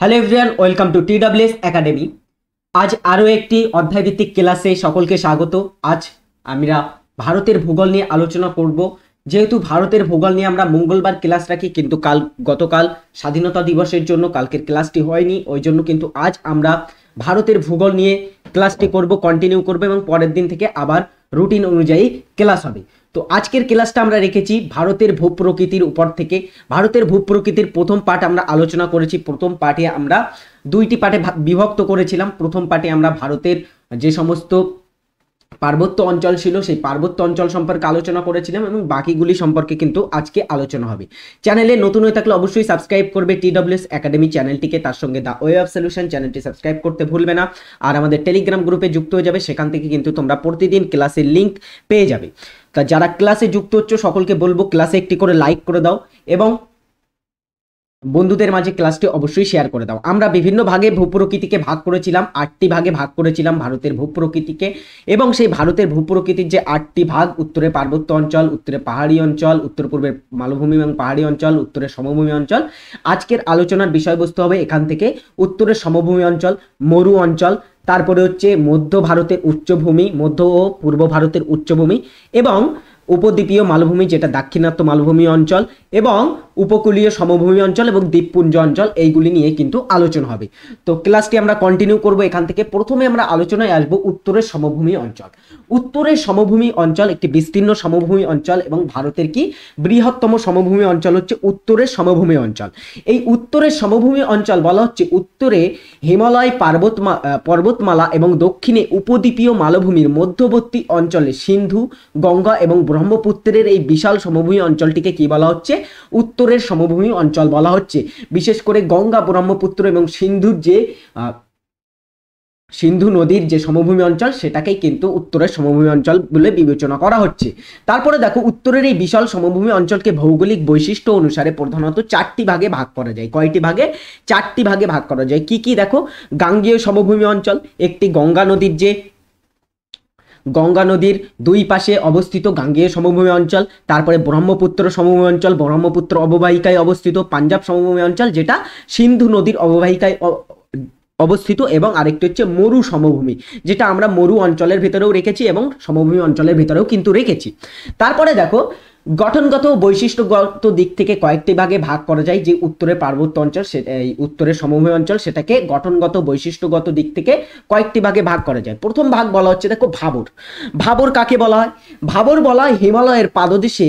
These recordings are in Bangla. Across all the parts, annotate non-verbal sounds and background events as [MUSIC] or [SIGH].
Hello everyone welcome to TWS academy আজ আরও একটি অধ্যায়ভিত্তিক ক্লাসে সকলকে স্বাগত আজ আমরা ভারতের ভূগোল নিয়ে আলোচনা করব যেহেতু ভারতের ভূগোল নিয়ে আমরা মঙ্গলবার ক্লাস রাখি কিন্তু কাল গতকাল স্বাধীনতা দিবসের জন্য কালকের ক্লাসটি হয়নি ওই জন্য কিন্তু আজ আমরা ভারতের ভূগোল নিয়ে ক্লাসটি করব কন্টিনিউ করব এবং পরের দিন থেকে আবার রুটিন অনুযায়ী ক্লাস হবে তো আজকের ক্লাসটা আমরা রেখেছি ভারতের ভূপ্রকৃতির উপর থেকে ভারতের ভূপ্রকৃতির প্রথম পাঠ আমরা আলোচনা করেছি প্রথম পাঠে আমরা দুইটি পাঠে বিভক্ত করেছিলাম প্রথম পাঠে আমরা ভারতের যে সমস্ত পার্বত্য অঞ্চল ছিল সেই পার্বত্য অঞ্চল সম্পর্কে আলোচনা করেছিলাম এবং বাকিগুলি সম্পর্কে কিন্তু আজকে আলোচনা হবে চ্যানেলে নতুন হয়ে থাকলে অবশ্যই সাবস্ক্রাইব করবে টিডব্লিউএস একাডেমি চ্যানেলটিকে তার সঙ্গে দ্য ওয়ে অফ সলিউশন চ্যানেলটি সাবস্ক্রাইব করতে ভুলবে না আর আমাদের টেলিগ্রাম গ্রুপে যুক্ত হয়ে যাবে সেখান থেকে কিন্তু তোমরা প্রতিদিন ক্লাসের লিঙ্ক পেয়ে যাবে তা যারা ক্লাসে যুক্ত হচ্ছ সকলকে বলবো ক্লাসে একটি করে লাইক করে দাও এবং বন্ধুদের মাঝে ক্লাসটি অবশ্যই শেয়ার করে দাও আমরা বিভিন্ন ভাগে ভূপ্রকৃতিকে ভাগ করেছিলাম আটটি ভাগে ভাগ করেছিলাম ভারতের ভূপ্রকৃতিকে এবং সেই ভারতের ভূপ্রকৃতির যে আটটি ভাগ উত্তরে পার্বত্য অঞ্চল উত্তরে পাহাড়ি অঞ্চল উত্তর পূর্বের মালভূমি এবং পাহাড়ি অঞ্চল উত্তরে সমভূমি অঞ্চল আজকের আলোচনার বিষয়বস্তু হবে এখান থেকে উত্তরের সমভূমি অঞ্চল মরু অঞ্চল তারপরে হচ্ছে মধ্য ভারতের উচ্চভূমি মধ্য ও পূর্ব ভারতের উচ্চভূমি এবং উপদ্বীপীয় মালভূমি যেটা দাক্ষিণাত্য মালভূমি অঞ্চল এবং উপকূলীয় সমভূমি অঞ্চল এবং দ্বীপপুঞ্জ অঞ্চল এইগুলি নিয়ে কিন্তু আলোচনা হবে তো ক্লাসটি আমরা কন্টিনিউ করব এখান থেকে প্রথমে আমরা আলোচনায় আসব উত্তরের সমভূমি অঞ্চল উত্তরের সমভূমি অঞ্চল একটি বিস্তীর্ণ সমভূমি অঞ্চল এবং ভারতের কি বৃহত্তম সমভূমি অঞ্চল হচ্ছে উত্তরের সমভূমি অঞ্চল এই উত্তরের সমভূমি অঞ্চল বলা হচ্ছে উত্তরে হিমালয় পার্বতমা পর্বতমালা এবং দক্ষিণে উপদ্বীপীয় মালভূমির মধ্যবর্তী অঞ্চলে সিন্ধু গঙ্গা এবং ব্রহ্মপুত্রের এই বিশাল সমভূমি অঞ্চলটিকে কি বলা হচ্ছে উত্তর উত্তরের সমভূমি অঞ্চল বলা হচ্ছে বিশেষ করে গঙ্গা ব্রহ্মপুত্র এবং সিন্ধুর যে সিন্ধু নদীর যে সমভূমি অঞ্চল সেটাকেই কিন্তু উত্তরের সমভূমি অঞ্চল বলে বিবেচনা করা হচ্ছে তারপরে দেখো উত্তরের এই বিশাল সমভূমি অঞ্চলকে ভৌগোলিক বৈশিষ্ট্য অনুসারে প্রধানত চারটি ভাগে ভাগ করা যায় কয়টি ভাগে চারটি ভাগে ভাগ করা যায় কি কি দেখো গাঙ্গীয় সমভূমি অঞ্চল একটি গঙ্গা নদীর যে গঙ্গা নদীর দুই পাশে অবস্থিত গাঙ্গেয় সমভূমি অঞ্চল তারপরে ব্রহ্মপুত্র সমভূমি অঞ্চল ব্রহ্মপুত্র অববাহিকায় অবস্থিত পাঞ্জাব সমভূমি অঞ্চল যেটা সিন্ধু নদীর অববাহিকায় অবস্থিত এবং আরেকটি হচ্ছে মরু সমভূমি যেটা আমরা মরু অঞ্চলের ভেতরেও রেখেছি এবং সমভূমি অঞ্চলের ভেতরেও কিন্তু রেখেছি তারপরে দেখো গঠনগত বৈশিষ্ট্যগত দিক থেকে কয়েকটি ভাগে ভাগ করা যায় যে উত্তরে পার্বত্য অঞ্চল এই উত্তরের সমভূমি অঞ্চল সেটাকে গঠনগত বৈশিষ্ট্যগত দিক থেকে কয়েকটি ভাগে ভাগ করা যায় প্রথম ভাগ বলা হচ্ছে দেখো ভাবর ভাবর কাকে বলা হয় ভাবর বলা হয় হিমালয়ের পাদদেশে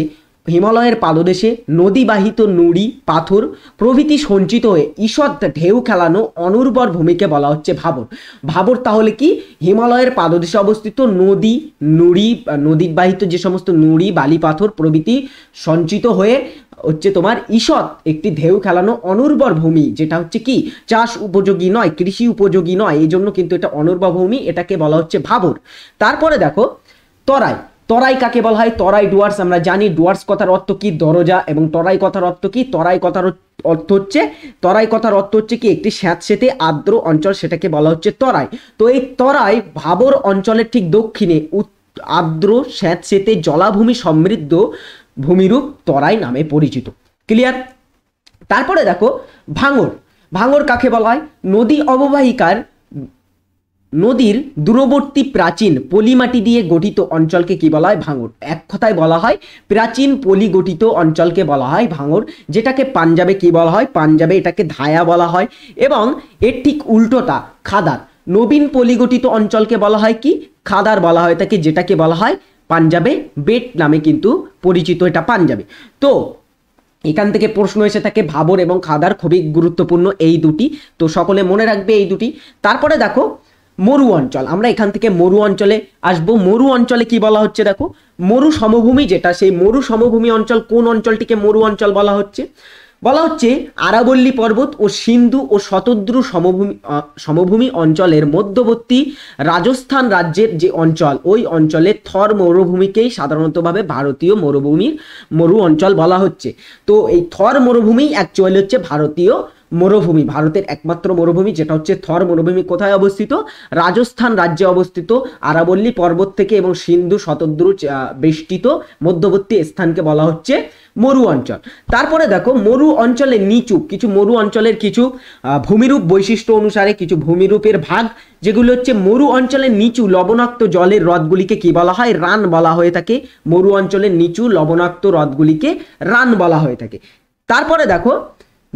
হিমালয়ের পাদদেশে নদীবাহিত নুড়ি পাথর প্রভৃতি সঞ্চিত হয়ে ঈষৎ ঢেউ খেলানো অনুর্বর ভূমিকে বলা হচ্ছে ভাবর ভাবর তাহলে কি হিমালয়ের পাদদেশে অবস্থিত নদী নুড়ি নদীবাহিত যে সমস্ত নুড়ি বালি পাথর প্রভৃতি সঞ্চিত হয়ে হচ্ছে তোমার ঈষৎ একটি ঢেউ খেলানো অনুর্বর ভূমি যেটা হচ্ছে কি চাষ উপযোগী নয় কৃষি উপযোগী নয় এই জন্য কিন্তু এটা অনুর্বর ভূমি এটাকে বলা হচ্ছে ভাবর তারপরে দেখো তরাই তরাই কাকে বলা হয় তরাই ডুয়ার্স আমরা জানি ডুয়ার্স কথার অর্থ কি দরজা এবং তরাই কথার অর্থ কি তরাই কথার অর্থ হচ্ছে তরাই কথার অর্থ হচ্ছে কি একটি স্যাঁতসেঁতে আর্দ্র অঞ্চল সেটাকে বলা হচ্ছে তরাই তো এই তরাই ভাবর অঞ্চলের ঠিক দক্ষিণে আর্দ্র স্যাঁতসেঁতে জলাভূমি সমৃদ্ধ ভূমিরূপ তরাই নামে পরিচিত ক্লিয়ার তারপরে দেখো ভাঙর ভাঙর কাকে বলা হয় নদী অববাহিকার নদীর দূরবর্তী প্রাচীন পলিমাটি দিয়ে গঠিত অঞ্চলকে কি বলা হয় ভাঙর এক কথায় বলা হয় প্রাচীন পলি গঠিত অঞ্চলকে বলা হয় ভাঙর যেটাকে পাঞ্জাবে কি বলা হয় পাঞ্জাবে এটাকে ধায়া বলা হয় এবং এর ঠিক উল্টোটা খাদার নবীন পলিগঠিত অঞ্চলকে বলা হয় কি খাদার বলা হয় তাকে যেটাকে বলা হয় পাঞ্জাবে বেট নামে কিন্তু পরিচিত এটা পাঞ্জাবে তো এখান থেকে প্রশ্ন এসে থাকে ভাবর এবং খাদার খুবই গুরুত্বপূর্ণ এই দুটি তো সকলে মনে রাখবে এই দুটি তারপরে দেখো মরু অঞ্চল আমরা এখান থেকে মরু অঞ্চলে আসব মরু অঞ্চলে কি বলা হচ্ছে দেখো মরু সমভূমি যেটা সেই মরু সমভূমি অঞ্চল কোন অঞ্চলটিকে মরু অঞ্চল বলা হচ্ছে বলা হচ্ছে আরাবল্লী পর্বত ও সিন্ধু ও শতদ্রু সমভূমি সমভূমি অঞ্চলের মধ্যবর্তী রাজস্থান রাজ্যের যে অঞ্চল ওই অঞ্চলে থর মরুভূমিকেই সাধারণতভাবে ভারতীয় মরুভূমির মরু অঞ্চল বলা হচ্ছে তো এই থর মরুভূমি অ্যাকচুয়ালি হচ্ছে ভারতীয় মরুভূমি ভারতের একমাত্র মরুভূমি যেটা হচ্ছে থর মরুভূমি কোথায় অবস্থিত রাজস্থান রাজ্যে অবস্থিত আরাবল্লী পর্বত থেকে এবং সিন্ধু শতদ্রু বেষ্টিত মধ্যবর্তী স্থানকে বলা হচ্ছে মরু অঞ্চল তারপরে দেখো মরু অঞ্চলে নিচু কিছু মরু অঞ্চলের কিছু ভূমিরূপ বৈশিষ্ট্য অনুসারে কিছু ভূমিরূপের ভাগ যেগুলো হচ্ছে মরু অঞ্চলের নিচু লবণাক্ত জলের হ্রদগুলিকে কি বলা হয় রান বলা হয়ে থাকে মরু অঞ্চলের নিচু লবণাক্ত হ্রদগুলিকে রান বলা হয়ে থাকে তারপরে দেখো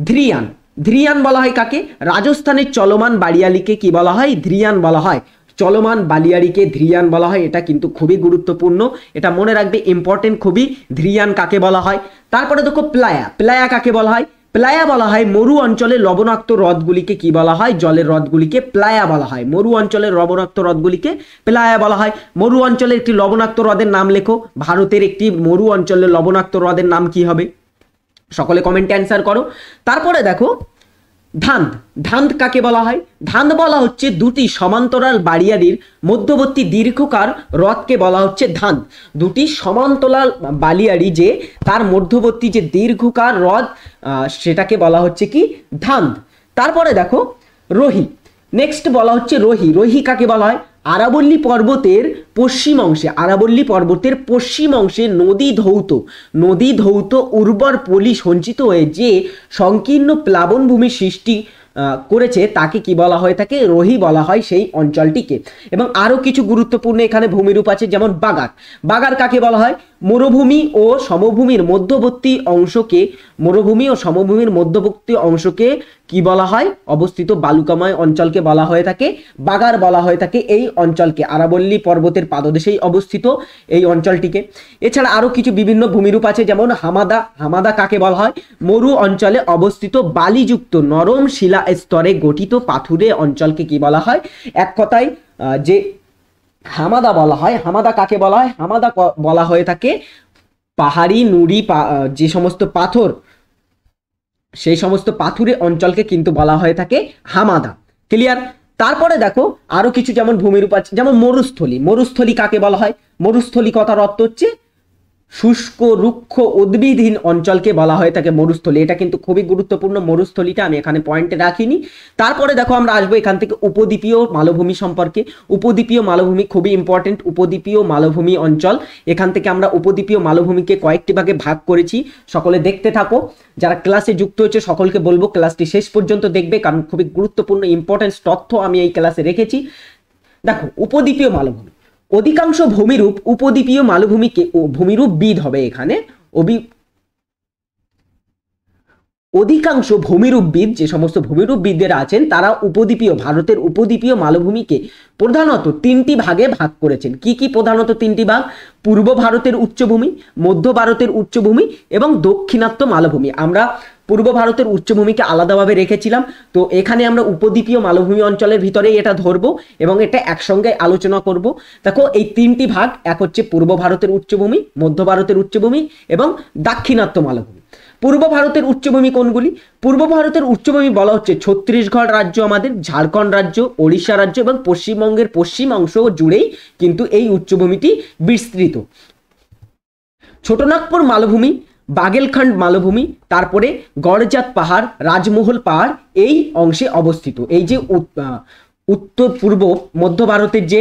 ধ্রিয়ান ধ্রিয়ান বলা হয় কাকে রাজস্থানের চলমান বাড়িয়ালিকে কি বলা হয় ধ্রিয়ান বলা হয় চলমান বালিয়ারিকে ধ্রিয়ান বলা হয় এটা কিন্তু খুবই গুরুত্বপূর্ণ এটা মনে রাখবে ইম্পর্টেন্ট খুবই ধ্রিয়ান কাকে বলা হয় তারপরে দেখো প্লায়া প্লায়া কাকে বলা হয় প্লায়া বলা হয় মরু অঞ্চলে লবণাক্ত হ্রদগুলিকে কি বলা হয় জলের হ্রদগুলিকে প্লায়া বলা হয় মরু অঞ্চলের লবণাক্ত হ্রদগুলিকে প্লায়া বলা হয় মরু অঞ্চলের একটি লবণাক্ত হ্রদের নাম লেখো ভারতের একটি মরু অঞ্চলের লবণাক্ত হ্রদের নাম কি হবে সকলে কমেন্টে অ্যান্সার করো তারপরে দেখো ধান্দ ধান্দ কাকে বলা হয় ধান্দ বলা হচ্ছে দুটি সমান্তরাল বালিয়াড়ির মধ্যবর্তী দীর্ঘকার হ্রদকে বলা হচ্ছে ধান্দ দুটি সমান্তরাল বালিয়াড়ি যে তার মধ্যবর্তী যে দীর্ঘকার হ্রদ সেটাকে বলা হচ্ছে কি ধান্দ তারপরে দেখো রোহি নেক্সট বলা হচ্ছে রোহি রোহি কাকে বলা হয় আরাবল্লী পর্বতের পশ্চিম অংশে আরাবল্লী পর্বতের পশ্চিম অংশে নদী ধৌত নদী ধৌত উর্বর পলি সঞ্চিত হয়ে যে সংকীর্ণ প্লাবনভূমি সৃষ্টি করেছে তাকে কি বলা হয় থাকে রোহি বলা হয় সেই অঞ্চলটিকে এবং আরও কিছু গুরুত্বপূর্ণ এখানে ভূমিরূপ আছে যেমন বাগার বাগার কাকে বলা হয় মরুভূমি ও সমভূমির মধ্যবর্তী অংশকে মরুভূমি ও সমভূমির মধ্যবর্তী অংশকে কি বলা হয় অবস্থিত বালুকাময় অঞ্চলকে বলা হয়ে থাকে বাগার বলা হয়ে থাকে এই অঞ্চলকে আরাবল্লী পর্বতের পাদদেশেই অবস্থিত এই অঞ্চলটিকে এছাড়া আরও কিছু বিভিন্ন ভূমিরূপ আছে যেমন হামাদা হামাদা কাকে বলা হয় মরু অঞ্চলে অবস্থিত বালিযুক্ত নরম শিলা স্তরে গঠিত পাথুরে অঞ্চলকে কি বলা হয় এক কথায় যে হামাদা বলা হয় হামাদা কাকে বলা হয় হামাদা বলা হয়ে থাকে পাহাড়ি নুড়ি যে সমস্ত পাথর সেই সমস্ত পাথুরে অঞ্চলকে কিন্তু বলা হয়ে থাকে হামাদা ক্লিয়ার তারপরে দেখো আরো কিছু যেমন ভূমিরূপ আছে যেমন মরুস্থলী মরুস্থলী কাকে বলা হয় মরুস্থলী কথার অর্থ হচ্ছে শুষ্ক রুক্ষ উদ্ভিদহীন অঞ্চলকে বলা হয়ে থাকে মরুস্থলী এটা কিন্তু খুবই গুরুত্বপূর্ণ মরুস্থলীটা আমি এখানে পয়েন্টে রাখিনি তারপরে দেখো আমরা আসবো এখান থেকে উপদ্বীপীয় মালভূমি সম্পর্কে উপদ্বীপীয় মালভূমি খুবই ইম্পর্টেন্ট উপদ্বীপীয় মালভূমি অঞ্চল এখান থেকে আমরা উপদ্বীপীয় মালভূমিকে কয়েকটি ভাগে ভাগ করেছি সকলে দেখতে থাকো যারা ক্লাসে যুক্ত হয়েছে সকলকে বলবো ক্লাসটি শেষ পর্যন্ত দেখবে কারণ খুবই গুরুত্বপূর্ণ ইম্পর্টেন্স তথ্য আমি এই ক্লাসে রেখেছি দেখো উপদ্বীপীয় মালভূমি অধিকাংশ ভূমিরূপ উপদ্বীপীয় মালভূমিকে ও ভূমিরূপ বিদ হবে এখানে অধিকাংশ ভূমিরূপবিদ যে সমস্ত ভূমিরূপবিদদের আছেন তারা উপদ্বীপীয় ভারতের উপদ্বীপীয় মালভূমিকে প্রধানত তিনটি ভাগে ভাগ করেছেন কি কি প্রধানত তিনটি ভাগ পূর্ব ভারতের উচ্চভূমি মধ্য ভারতের উচ্চভূমি এবং দক্ষিণাত্য মালভূমি আমরা পূর্ব ভারতের উচ্চভূমিকে আলাদাভাবে রেখেছিলাম তো এখানে আমরা উপদ্বীপীয় মালভূমি অঞ্চলের ভিতরেই এটা ধরবো এবং এটা একসঙ্গে আলোচনা করব দেখো এই তিনটি ভাগ এক হচ্ছে পূর্ব ভারতের উচ্চভূমি মধ্য ভারতের উচ্চভূমি এবং দাক্ষিণাত্য মালভূমি পূর্ব ভারতের উচ্চভূমি কোনগুলি পূর্ব ভারতের উচ্চভূমি বলা হচ্ছে ছত্তিশগড় রাজ্য আমাদের ঝাড়খণ্ড রাজ্য ওড়িশা রাজ্য এবং পশ্চিমবঙ্গের পশ্চিম অংশ জুড়েই কিন্তু এই উচ্চভূমিটি বিস্তৃত ছোটনাগপুর মালভূমি বাগেলখান্ড মালভূমি তারপরে গড়জাত পাহাড় রাজমহল পাহাড় এই অংশে অবস্থিত এই যে উত্তর পূর্ব মধ্য ভারতের যে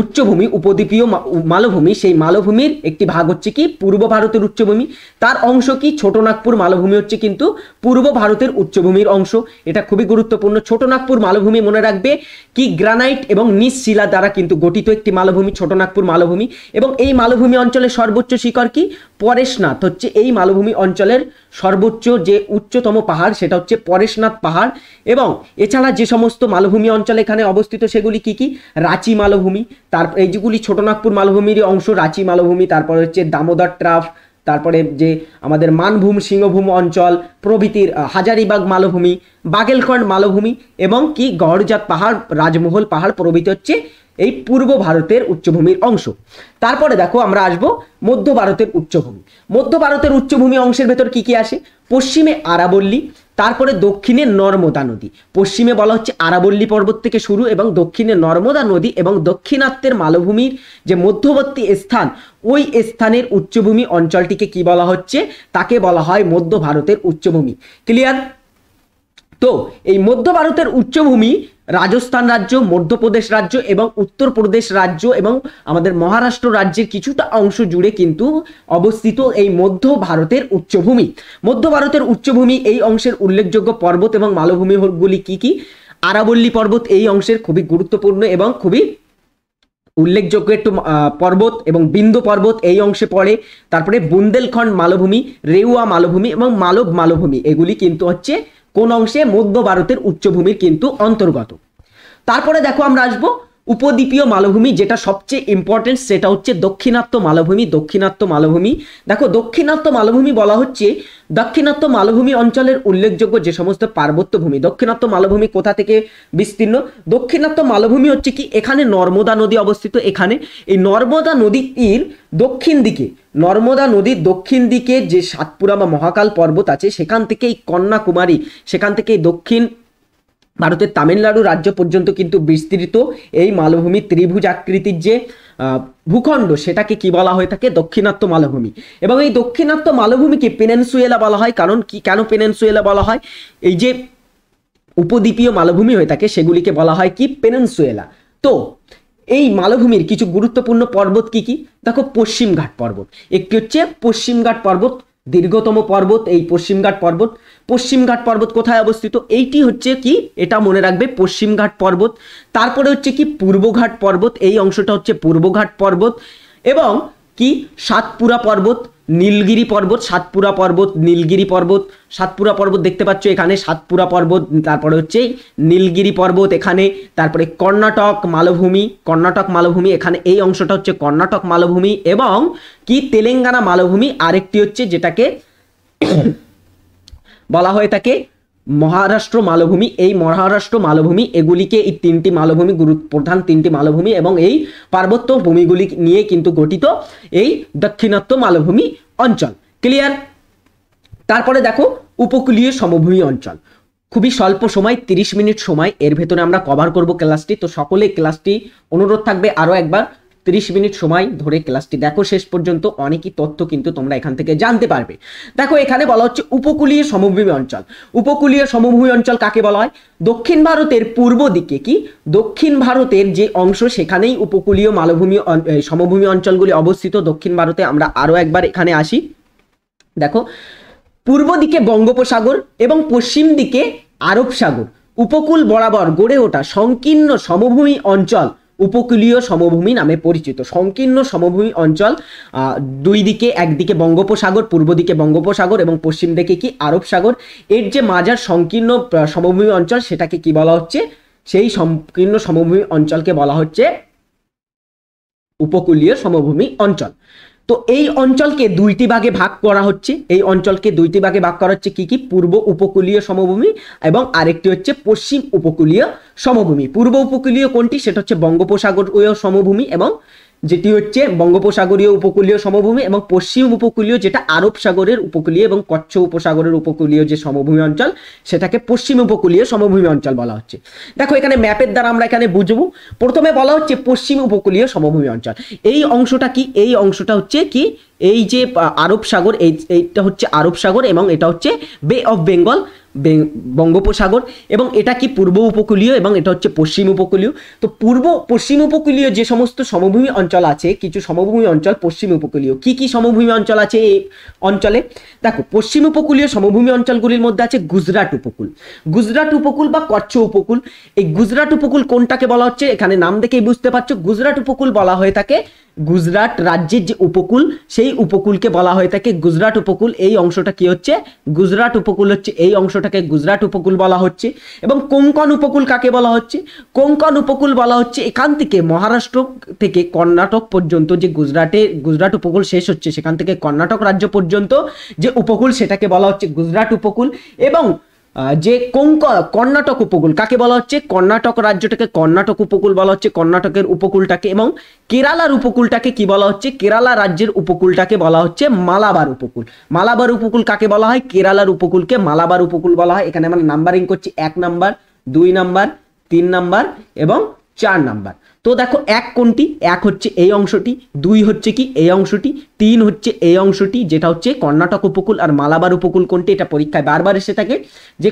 উচ্চভূমি উপদ্বীপীয় মালভূমি সেই মালভূমির একটি ভাগ হচ্ছে কি পূর্ব ভারতের উচ্চভূমি তার অংশ কি ছোটনাগপুর মালভূমি হচ্ছে কিন্তু পূর্ব ভারতের উচ্চভূমির অংশ এটা খুবই গুরুত্বপূর্ণ ছোটনাগপুর মালভূমি মনে রাখবে কি গ্রানাইট এবং নিজ শিলা দ্বারা কিন্তু গঠিত একটি মালভূমি ছোটনাগপুর মালভূমি এবং এই মালভূমি অঞ্চলের সর্বোচ্চ শিখর কি পরেশনাথ হচ্ছে এই মালভূমি অঞ্চলের সর্বোচ্চ যে উচ্চতম পাহাড় সেটা হচ্ছে পরেশনাথ পাহাড় এবং এছাড়া যে সমস্ত মালভূমি অঞ্চল এখানে অবস্থিত সেগুলি কি কি রাঁচি মালভূমি তারপর যেগুলি ছোটনাগপুর মালভূমির অংশ রাঁচি মালভূমি তারপর হচ্ছে দামোদর ট্রাফ তারপরে যে আমাদের মানভূম সিংহভূম অঞ্চল প্রভৃতির হাজারিবাগ মালভূমি বাগেলখণ্ড মালভূমি এবং কি গড়জাত পাহাড় রাজমহল পাহাড় প্রভৃতি হচ্ছে এই পূর্ব ভারতের উচ্চভূমির অংশ তারপরে দেখো আমরা আসব মধ্য ভারতের উচ্চভূমি মধ্য ভারতের উচ্চভূমি অংশের ভেতর কি কি আসে পশ্চিমে আরাবল্লী তারপরে দক্ষিণে নর্মদা নদী পশ্চিমে বলা হচ্ছে আরাবল্লী পর্বত থেকে শুরু এবং দক্ষিণে নর্মদা নদী এবং দক্ষিণাত্যের মালভূমির যে মধ্যবর্তী স্থান ওই স্থানের উচ্চভূমি অঞ্চলটিকে কি বলা হচ্ছে তাকে বলা হয় মধ্য ভারতের উচ্চভূমি ক্লিয়ার তো এই মধ্য ভারতের উচ্চভূমি রাজস্থান রাজ্য মধ্যপ্রদেশ রাজ্য এবং উত্তরপ্রদেশ রাজ্য এবং আমাদের মহারাষ্ট্র রাজ্যের কিছুটা অংশ জুড়ে কিন্তু অবস্থিত এই মধ্য ভারতের উচ্চভূমি মধ্য ভারতের উচ্চভূমি এই অংশের উল্লেখযোগ্য পর্বত এবং মালভূমিগুলি কি কি আরাবল্লী পর্বত এই অংশের খুবই গুরুত্বপূর্ণ এবং খুবই উল্লেখযোগ্য একটু পর্বত এবং বিন্দু পর্বত এই অংশে পড়ে তারপরে বুন্দেলখণ্ড মালভূমি রেউয়া মালভূমি এবং মালব মালভূমি এগুলি কিন্তু হচ্ছে কোন অংশে মধ্য ভারতের উচ্চভূমির কিন্তু অন্তর্গত তারপরে দেখো আমরা আসবো উপদ্বীপীয় মালভূমি যেটা সবচেয়ে ইম্পর্টেন্ট সেটা হচ্ছে দক্ষিণাত্য মালভূমি দক্ষিণাত্য মালভূমি দেখো দক্ষিণাত্য মালভূমি বলা হচ্ছে দক্ষিণাত্য মালভূমি অঞ্চলের উল্লেখযোগ্য যে সমস্ত পার্বত্য ভূমি দক্ষিণাত্য মালভূমি কোথা থেকে বিস্তীর্ণ দক্ষিণাত্য মালভূমি হচ্ছে কি এখানে নর্মদা নদী অবস্থিত এখানে এই নর্মদা নদীর দক্ষিণ দিকে নর্মদা নদীর দক্ষিণ দিকে যে সাতপুরা বা মহাকাল পর্বত আছে সেখান থেকে এই কন্যাকুমারী সেখান থেকে দক্ষিণ ভারতের তামিলনাড়ু রাজ্য পর্যন্ত কিন্তু বিস্তৃত এই মালভূমি ত্রিভুজ আকৃতির যে ভূখণ্ড সেটাকে কি বলা হয়ে থাকে দক্ষিণাত্য মালভূমি এবং এই দক্ষিণাত্য মালভূমিকে পেনেনসুয়েলা বলা হয় কারণ কি কেন পেনেনসুয়েলা বলা হয় এই যে উপদ্বীপীয় মালভূমি হয়ে থাকে সেগুলিকে বলা হয় কি পেনেনসুয়েলা তো এই মালভূমির কিছু গুরুত্বপূর্ণ পর্বত কি কি দেখো পশ্চিমঘাট পর্বত একটি হচ্ছে পশ্চিমঘাট পর্বত দীর্ঘতম পর্বত এই পশ্চিমঘাট পর্বত পশ্চিমঘাট পর্বত কোথায় অবস্থিত এইটি হচ্ছে কি এটা মনে রাখবে পশ্চিমঘাট পর্বত তারপরে হচ্ছে কি পূর্বঘাট পর্বত এই অংশটা হচ্ছে পূর্বঘাট পর্বত এবং কি সাতপুরা পর্বত নীলগিরি পর্বত সাতপুরা পর্বত নীলগিরি পর্বত সাতপুরা পর্বত দেখতে পাচ্ছ এখানে সাতপুরা পর্বত তারপরে হচ্ছে নীলগিরি পর্বত এখানে তারপরে কর্ণাটক মালভূমি কর্ণাটক মালভূমি এখানে এই অংশটা হচ্ছে কর্ণাটক মালভূমি এবং কি তেলেঙ্গানা মালভূমি আরেকটি হচ্ছে যেটাকে [COUGHS] বলা হয়ে থাকে মহারাষ্ট্র মালভূমি এই মহারাষ্ট্র মালভূমি এগুলিকে এই তিনটি মালভূমি গুরু প্রধান তিনটি মালভূমি এবং এই পার্বত্য ভূমিগুলি নিয়ে কিন্তু গঠিত এই দক্ষিণাত্য মালভূমি অঞ্চল ক্লিয়ার তারপরে দেখো উপকূলীয় সমভূমি অঞ্চল খুবই স্বল্প সময় 30 মিনিট সময় এর ভেতরে আমরা কভার করব ক্লাসটি তো সকলে ক্লাসটি অনুরোধ থাকবে আরও একবার 30 মিনিট সময় ধরে ক্লাসটি দেখো শেষ পর্যন্ত অনেকই তথ্য কিন্তু তোমরা এখান থেকে জানতে পারবে দেখো এখানে বলা হচ্ছে উপকূলীয় সমভূমি অঞ্চল উপকূলীয় সমভূমি অঞ্চল কাকে বলা হয় দক্ষিণ ভারতের পূর্ব দিকে কি দক্ষিণ ভারতের যে অংশ সেখানেই উপকূলীয় মালভূমি সমভূমি অঞ্চলগুলি অবস্থিত দক্ষিণ ভারতে আমরা আরও একবার এখানে আসি দেখো পূর্ব দিকে বঙ্গোপসাগর এবং পশ্চিম দিকে আরব সাগর উপকূল বরাবর গড়ে ওঠা সংকীর্ণ সমভূমি অঞ্চল উপকূলীয় সমভূমি নামে পরিচিত সংকীর্ণ সমভূমি অঞ্চল দুই দিকে একদিকে বঙ্গোপসাগর পূর্ব দিকে বঙ্গোপসাগর এবং পশ্চিম দিকে কি আরব সাগর এর যে মাজার সংকীর্ণ সমভূমি অঞ্চল সেটাকে কি বলা হচ্ছে সেই সংকীর্ণ সমভূমি অঞ্চলকে বলা হচ্ছে উপকূলীয় সমভূমি অঞ্চল তো এই অঞ্চলকে দুইটি ভাগে ভাগ করা হচ্ছে এই অঞ্চলকে দুইটি ভাগে ভাগ করা হচ্ছে কি কি পূর্ব উপকূলীয় সমভূমি এবং আরেকটি হচ্ছে পশ্চিম উপকূলীয় সমভূমি পূর্ব উপকূলীয় কোনটি সেটা হচ্ছে বঙ্গোপসাগরীয় সমভূমি এবং যেটি হচ্ছে বঙ্গোপসাগরীয় উপকূলীয় সমভূমি এবং পশ্চিম উপকূলীয় যেটা আরব সাগরের উপকূলীয় এবং কচ্ছ উপসাগরের উপকূলীয় যে সমভূমি অঞ্চল সেটাকে পশ্চিম উপকূলীয় সমভূমি অঞ্চল বলা হচ্ছে দেখো এখানে ম্যাপের দ্বারা আমরা এখানে বুঝবো প্রথমে বলা হচ্ছে পশ্চিম উপকূলীয় সমভূমি অঞ্চল এই অংশটা কি এই অংশটা হচ্ছে কি এই যে আরব সাগর এই এইটা হচ্ছে আরব সাগর এবং এটা হচ্ছে বে অফ বেঙ্গল বঙ্গোপসাগর এবং এটা কি পূর্ব উপকূলীয় এবং এটা হচ্ছে পশ্চিম উপকূলীয় তো পূর্ব পশ্চিম উপকূলীয় যে সমস্ত সমভূমি অঞ্চল আছে কিছু সমভূমি অঞ্চল পশ্চিম উপকূলীয় কি কি সমভূমি অঞ্চল আছে এই অঞ্চলে দেখো পশ্চিম উপকূলীয় সমভূমি অঞ্চলগুলির মধ্যে আছে গুজরাট উপকূল গুজরাট উপকূল বা কচ্ছ উপকূল এই গুজরাট উপকূল কোনটাকে বলা হচ্ছে এখানে নাম দেখেই বুঝতে পারছো গুজরাট উপকূল বলা হয়ে থাকে গুজরাট রাজ্যের যে উপকূল সেই উপকূলকে বলা হয়ে থাকে গুজরাট উপকূল এই অংশটা কি হচ্ছে গুজরাট উপকূল হচ্ছে এই অংশটাকে গুজরাট উপকূল বলা হচ্ছে এবং কোঙ্কন উপকূল কাকে বলা হচ্ছে কোঙ্কন উপকূল বলা হচ্ছে এখান থেকে মহারাষ্ট্র থেকে কর্ণাটক পর্যন্ত যে গুজরাটে গুজরাট উপকূল শেষ হচ্ছে সেখান থেকে কর্ণাটক রাজ্য পর্যন্ত যে উপকূল সেটাকে বলা হচ্ছে গুজরাট উপকূল এবং যে কোঙ্ক কর্ণাটক উপকূল কাকে বলা হচ্ছে কর্ণাটক রাজ্যটাকে কর্ণাটক উপকূল বলা হচ্ছে কর্ণাটকের উপকূলটাকে এবং কেরালার উপকূলটাকে কি বলা হচ্ছে কেরালা রাজ্যের উপকূলটাকে বলা হচ্ছে মালাবার উপকূল মালাবার উপকূল কাকে বলা হয় কেরালার উপকূলকে মালাবার উপকূল বলা হয় এখানে আমরা নাম্বারিং করছি এক নাম্বার দুই নাম্বার তিন নাম্বার এবং চার নাম্বার তো দেখো এক কোনটি এক হচ্ছে এই অংশটি দুই হচ্ছে কি এই অংশটি তিন হচ্ছে এই অংশটি যেটা হচ্ছে কর্ণাটক উপকূল আর মালাবার উপকূল কোনটি এটা পরীক্ষায় বারবার এসে থাকে যে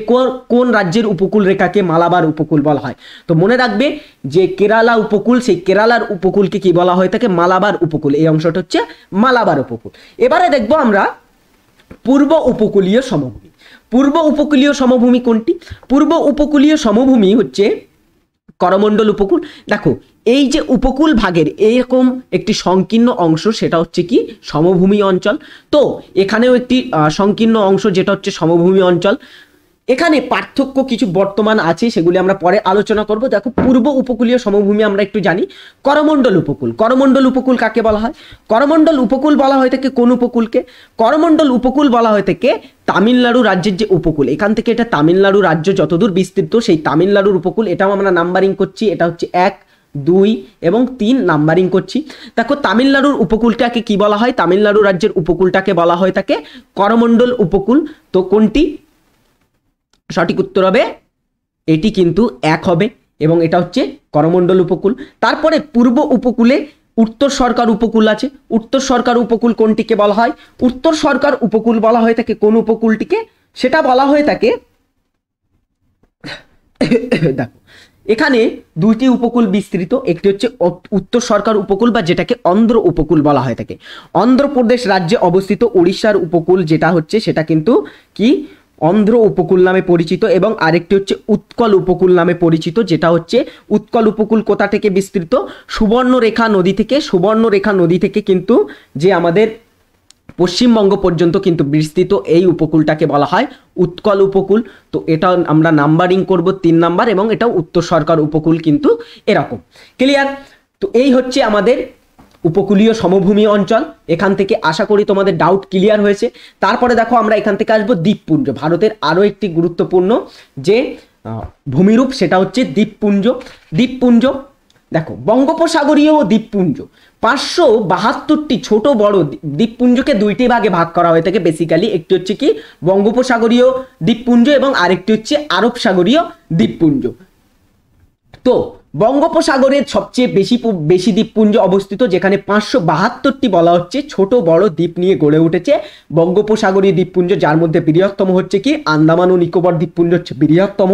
কোন রাজ্যের উপকূল রেখাকে মালাবার উপকূল বলা হয় তো মনে রাখবে যে কেরালা উপকূল সেই কেরালার উপকূলকে কি বলা হয়ে থাকে মালাবার উপকূল এই অংশটা হচ্ছে মালাবার উপকূল এবারে দেখবো আমরা পূর্ব উপকূলীয় সমভূমি পূর্ব উপকূলীয় সমভূমি কোনটি পূর্ব উপকূলীয় সমভূমি হচ্ছে করমণ্ডল উপকূল দেখো এই যে উপকূল ভাগের এরকম একটি সংকীর্ণ অংশ সেটা হচ্ছে কি সমভূমি অঞ্চল তো এখানেও একটি সংকীর্ণ অংশ যেটা হচ্ছে সমভূমি অঞ্চল এখানে পার্থক্য কিছু বর্তমান আছে সেগুলি আমরা পরে আলোচনা করব দেখো পূর্ব উপকূলীয় সমভূমি আমরা একটু জানি করমণ্ডল উপকূল করমণ্ডল উপকূল কাকে বলা হয় করমণ্ডল উপকূল বলা হয় থাকে কোন উপকূলকে করমণ্ডল উপকূল বলা হয় থেকে তামিলনাড়ু রাজ্যের যে উপকূল এখান থেকে এটা তামিলনাড়ু রাজ্য যতদূর বিস্তৃত সেই তামিলনাড়ুর উপকূল এটাও আমরা নাম্বারিং করছি এটা হচ্ছে এক দুই এবং তিন নাম্বারিং করছি দেখো তামিলনাড়ুর উপকূলটাকে কি বলা হয় তামিলনাড়ু রাজ্যের উপকূলটাকে বলা হয় তাকে করমণ্ডল উপকূল তো কোনটি সঠিক উত্তর হবে এটি কিন্তু এক হবে এবং এটা হচ্ছে করমণ্ডল উপকূল তারপরে পূর্ব উপকূলে উত্তর সরকার উপকূল আছে উত্তর সরকার উপকূল কোনটিকে বলা হয় উত্তর সরকার উপকূল বলা হয়ে থাকে কোন উপকূলটিকে সেটা বলা হয়ে থাকে দেখো এখানে দুইটি উপকূল বিস্তৃত একটি হচ্ছে উত্তর সরকার উপকূল বা যেটাকে অন্ধ্র উপকূল বলা হয়ে থাকে অন্ধ্রপ্রদেশ রাজ্যে অবস্থিত উড়িষ্যার উপকূল যেটা হচ্ছে সেটা কিন্তু কি অন্ধ্র উপকূল নামে পরিচিত এবং আরেকটি হচ্ছে উৎকল উপকূল নামে পরিচিত যেটা হচ্ছে উৎকল উপকূল কোথা থেকে বিস্তৃত সুবর্ণরেখা নদী থেকে সুবর্ণরেখা নদী থেকে কিন্তু যে আমাদের পশ্চিমবঙ্গ পর্যন্ত কিন্তু বিস্তৃত এই উপকূলটাকে বলা হয় উৎকল উপকূল তো এটা আমরা নাম্বারিং করব তিন নাম্বার এবং এটা উত্তর সরকার উপকূল কিন্তু এরকম ক্লিয়ার তো এই হচ্ছে আমাদের উপকূলীয় সমভূমি অঞ্চল এখান থেকে আশা করি তোমাদের ডাউট ক্লিয়ার হয়েছে তারপরে দেখো আমরা এখান থেকে আসবো দ্বীপপুঞ্জ ভারতের আরও একটি গুরুত্বপূর্ণ যে ভূমিরূপ সেটা হচ্ছে দ্বীপপুঞ্জ দ্বীপপুঞ্জ দেখো বঙ্গোপসাগরীয় দ্বীপপুঞ্জ পাঁচশো বাহাত্তরটি ছোট বড় দ্বীপপুঞ্জকে দুইটি ভাগে ভাগ করা হয়ে থাকে বেসিক্যালি একটি হচ্ছে কি বঙ্গোপসাগরীয় দ্বীপপুঞ্জ এবং আরেকটি হচ্ছে আরব সাগরীয় দ্বীপপুঞ্জ তো বঙ্গোপসাগরের সবচেয়ে বেশি বেশি দ্বীপপুঞ্জ অবস্থিত যেখানে পাঁচশো বাহাত্তরটি বলা হচ্ছে ছোট বড় দ্বীপ নিয়ে গড়ে উঠেছে বঙ্গোপসাগরীয় দ্বীপপুঞ্জ যার মধ্যে বৃহত্তম হচ্ছে কি আন্দামান ও নিকোবর দ্বীপপুঞ্জ হচ্ছে বৃহত্তম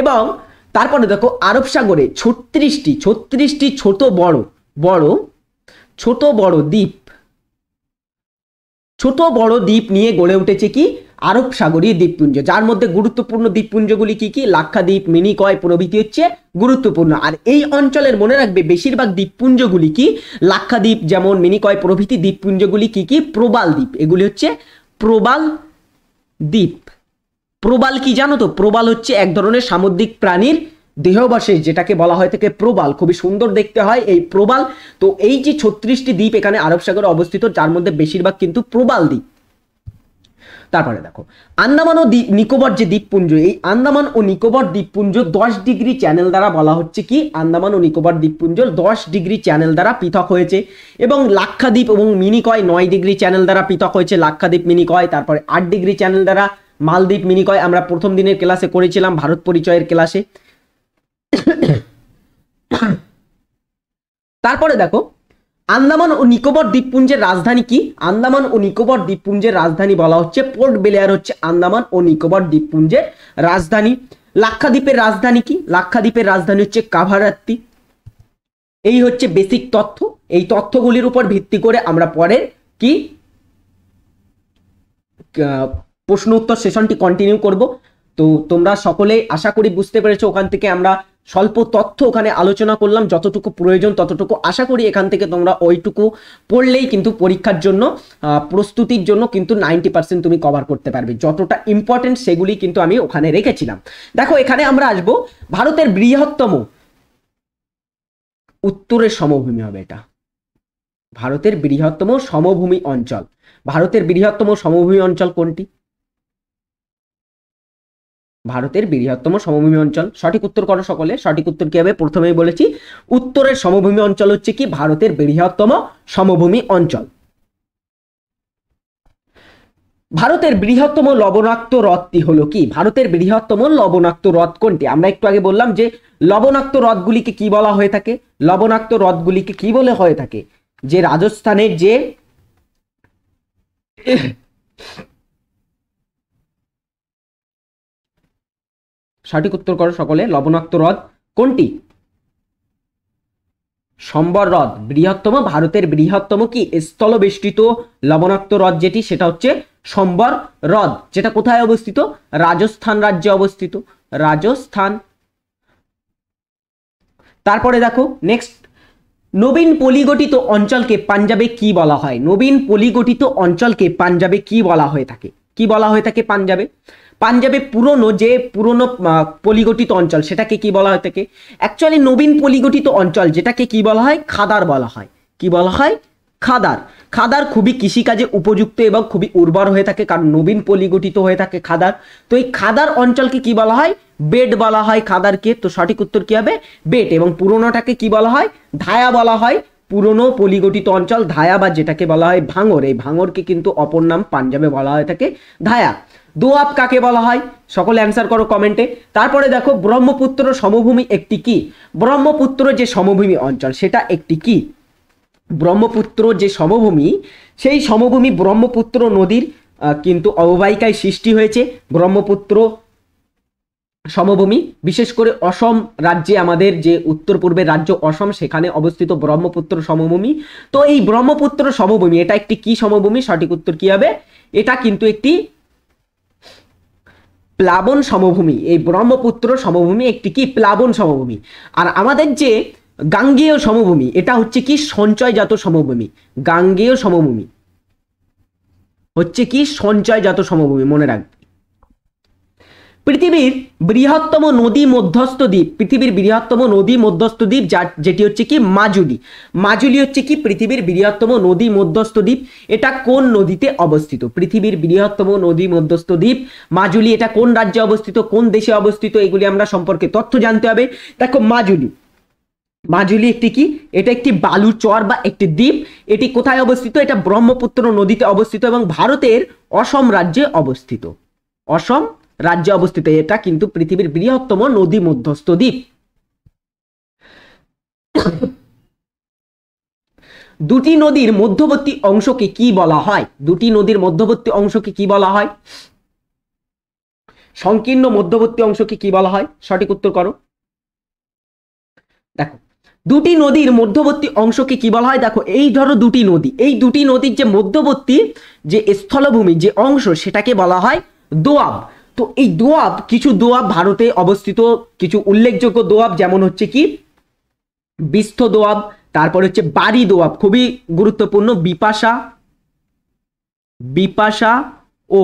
এবং তারপরে দেখো আরব সাগরে ছত্রিশটি ছত্রিশটি ছোট বড় বড় ছোট বড় দ্বীপ ছোট বড় দ্বীপ নিয়ে গড়ে উঠেছে কি আরব সাগরীয় দ্বীপপুঞ্জ যার মধ্যে গুরুত্বপূর্ণ দ্বীপপুঞ্জগুলি কি কি লাক্ষাদ্বীপ মিনিকয় প্রভৃতি হচ্ছে গুরুত্বপূর্ণ আর এই অঞ্চলের মনে রাখবে বেশিরভাগ দ্বীপপুঞ্জগুলি কি লাক্ষাদ্বীপ যেমন মিনিকয় প্রভৃতি দ্বীপপুঞ্জগুলি কি কি প্রবাল দ্বীপ এগুলি হচ্ছে প্রবাল দ্বীপ প্রবাল কি জানো তো প্রবাল হচ্ছে এক ধরনের সামুদ্রিক প্রাণীর দেহবাসে যেটাকে বলা হয় থেকে প্রবাল খুবই সুন্দর দেখতে হয় এই প্রবাল তো এই যে ছত্রিশটি দ্বীপ এখানে আরব সাগরে অবস্থিত যার মধ্যে বেশিরভাগ কিন্তু প্রবাল দ্বীপ তারপরে দেখো আন্দামান ও নিকোবর যে দ্বীপপুঞ্জ এই আন্দামান ও নিকোবর দ্বীপপুঞ্জ দশ ডিগ্রি চ্যানেল দ্বারা বলা হচ্ছে কি আন্দামান ও নিকোবর দ্বীপপুঞ্জ দশ ডিগ্রি চ্যানেল দ্বারা পৃথক হয়েছে এবং লাক্ষাদ্বীপ এবং মিনিকয় নয় ডিগ্রি চ্যানেল দ্বারা পৃথক হয়েছে লাক্ষাদ্বীপ মিনিকয় তারপরে আট ডিগ্রি চ্যানেল দ্বারা মালদ্বীপ মিনিকয় আমরা প্রথম দিনের ক্লাসে করেছিলাম ভারত পরিচয়ের ক্লাসে [COUGHS] তারপরে দেখো আন্দামান ও নিকোবর দ্বীপপুঞ্জের রাজধানী কি আন্দামান ও নিকোবর দ্বীপপুঞ্জের রাজধানী বলা হচ্ছে পোর্ট বেলেয়ার হচ্ছে আন্দামান ও নিকোবর দ্বীপপুঞ্জের রাজধানী লাক্ষাদ্বীপের রাজধানী কি লাক্ষাদ্বীপের রাজধানী হচ্ছে কাভারাত্তি এই হচ্ছে বেসিক তথ্য এই তথ্যগুলির উপর ভিত্তি করে আমরা পরের কি প্রশ্ন উত্তর সেশনটি কন্টিনিউ করব তো তোমরা সকলে আশা করি বুঝতে পেরেছো ওখান থেকে আমরা স্বল্প তথ্য ওখানে আলোচনা করলাম যতটুকু প্রয়োজন ততটুকু আশা করি এখান থেকে তোমরা ওইটুকু পড়লেই কিন্তু পরীক্ষার জন্য প্রস্তুতির জন্য কিন্তু নাইনটি পার্সেন্ট তুমি কভার করতে পারবে যতটা ইম্পর্টেন্ট সেগুলি কিন্তু আমি ওখানে রেখেছিলাম দেখো এখানে আমরা আসব ভারতের বৃহত্তম উত্তরের সমভূমি হবে এটা ভারতের বৃহত্তম সমভূমি অঞ্চল ভারতের বৃহত্তম সমভূমি অঞ্চল কোনটি ভারতের বৃহত্তম সমভূমি অঞ্চল সঠিক উত্তর করো সকলে সঠিক উত্তর কি হবে প্রথমেই বলেছি উত্তরের সমভূমি অঞ্চল হচ্ছে কি ভারতের বৃহত্তম সমভূমি অঞ্চল ভারতের বৃহত্তম লবণাক্ত হ্রদটি হলো কি ভারতের বৃহত্তম লবণাক্ত হ্রদ কোনটি আমরা একটু আগে বললাম যে লবণাক্ত হ্রদগুলিকে কি বলা হয়ে থাকে লবণাক্ত হ্রদগুলিকে কি বলে হয়ে থাকে যে রাজস্থানের যে সঠিক উত্তর করো সকলে লবণাক্ত হ্রদ কোনটি সম্বর হ্রদ বৃহত্তম ভারতের বৃহত্তম কি স্থলবেষ্টিত লবণাক্ত হ্রদ যেটি সেটা হচ্ছে সম্বর হ্রদ যেটা কোথায় অবস্থিত রাজস্থান রাজ্যে অবস্থিত রাজস্থান তারপরে দেখো নেক্সট নবীন পলিগঠিত অঞ্চলকে পাঞ্জাবে কি বলা হয় নবীন পলিগঠিত অঞ্চলকে পাঞ্জাবে কি বলা হয়ে থাকে কি বলা হয়ে থাকে পাঞ্জাবে পাঞ্জাবে পুরনো যে পুরনো পলিগঠিত অঞ্চল সেটাকে কি বলা হয় থাকে অ্যাকচুয়ালি নবীন পলিগঠিত অঞ্চল যেটাকে কি বলা হয় খাদার বলা হয় কি বলা হয় খাদার খাদার খুবই কৃষিকাজে উপযুক্ত এবং খুবই উর্বর হয়ে থাকে কারণ নবীন পলিগঠিত হয়ে থাকে খাদার তো এই খাদার অঞ্চলকে কি বলা হয় বেড বলা হয় খাদারকে তো সঠিক উত্তর কি হবে বেড এবং পুরনোটাকে কি বলা হয় ধায়া বলা হয় পুরনো পলিগঠিত অঞ্চল ধায়া বা যেটাকে বলা হয় ভাঙর এই ভাঙরকে কিন্তু অপর নাম পাঞ্জাবে বলা হয়ে থাকে ধায়া দোয়াব কাকে বলা হয় সকলে অ্যান্সার করো কমেন্টে তারপরে দেখো ব্রহ্মপুত্র সমভূমি একটি কি ব্রহ্মপুত্র যে সমভূমি অঞ্চল সেটা একটি কি ব্রহ্মপুত্র যে সমভূমি সেই সমভূমি ব্রহ্মপুত্র নদীর কিন্তু অববাহিকায় সৃষ্টি হয়েছে ব্রহ্মপুত্র সমভূমি বিশেষ করে অসম রাজ্যে আমাদের যে উত্তর পূর্বের রাজ্য অসম সেখানে অবস্থিত ব্রহ্মপুত্র সমভূমি তো এই ব্রহ্মপুত্র সমভূমি এটা একটি কি সমভূমি সঠিক উত্তর কি হবে এটা কিন্তু একটি প্লাবন সমভূমি এই ব্রহ্মপুত্র সমভূমি একটি কি প্লাবন সমভূমি আর আমাদের যে গাঙ্গেয় সমভূমি এটা হচ্ছে কি সঞ্চয়জাত সমভূমি গাঙ্গেয় সমভূমি হচ্ছে কি সঞ্চয়জাত সমভূমি মনে রাখবে পৃথিবীর বৃহত্তম নদী মধ্যস্থ দ্বীপ পৃথিবীর বৃহত্তম নদী মধ্যস্থ দ্বীপ যা যেটি হচ্ছে কি মাজুলি মাজুলি হচ্ছে কি পৃথিবীর বৃহত্তম নদী মধ্যস্থ দ্বীপ এটা কোন নদীতে অবস্থিত পৃথিবীর বৃহত্তম নদী মধ্যস্থ দ্বীপ মাজুলি এটা কোন রাজ্যে অবস্থিত কোন দেশে অবস্থিত এগুলি আমরা সম্পর্কে তথ্য জানতে হবে দেখো মাজুলি মাজুলি একটি কি এটা একটি বালু চর বা একটি দ্বীপ এটি কোথায় অবস্থিত এটা ব্রহ্মপুত্র নদীতে অবস্থিত এবং ভারতের অসম রাজ্যে অবস্থিত অসম রাজ্যে অবস্থিত এটা কিন্তু পৃথিবীর বৃহত্তম নদী মধ্যস্থ দ্বীপ দুটি নদীর মধ্যবর্তী অংশকে কি বলা হয় দুটি নদীর মধ্যবর্তী অংশকে কি বলা হয় সংকীর্ণ মধ্যবর্তী অংশকে কি বলা হয় সঠিক উত্তর করো দেখো দুটি নদীর মধ্যবর্তী অংশকে কি বলা হয় দেখো এই ধরো দুটি নদী এই দুটি নদীর যে মধ্যবর্তী যে স্থলভূমি যে অংশ সেটাকে বলা হয় দোয়াব তো এই দোয়াব কিছু দোয়াব ভারতে অবস্থিত কিছু উল্লেখযোগ্য দোয়াব যেমন হচ্ছে কি বিস্থ দোয়াব তারপরে হচ্ছে বাড়ি দোয়াব খুবই গুরুত্বপূর্ণ বিপাশা বিপাশা ও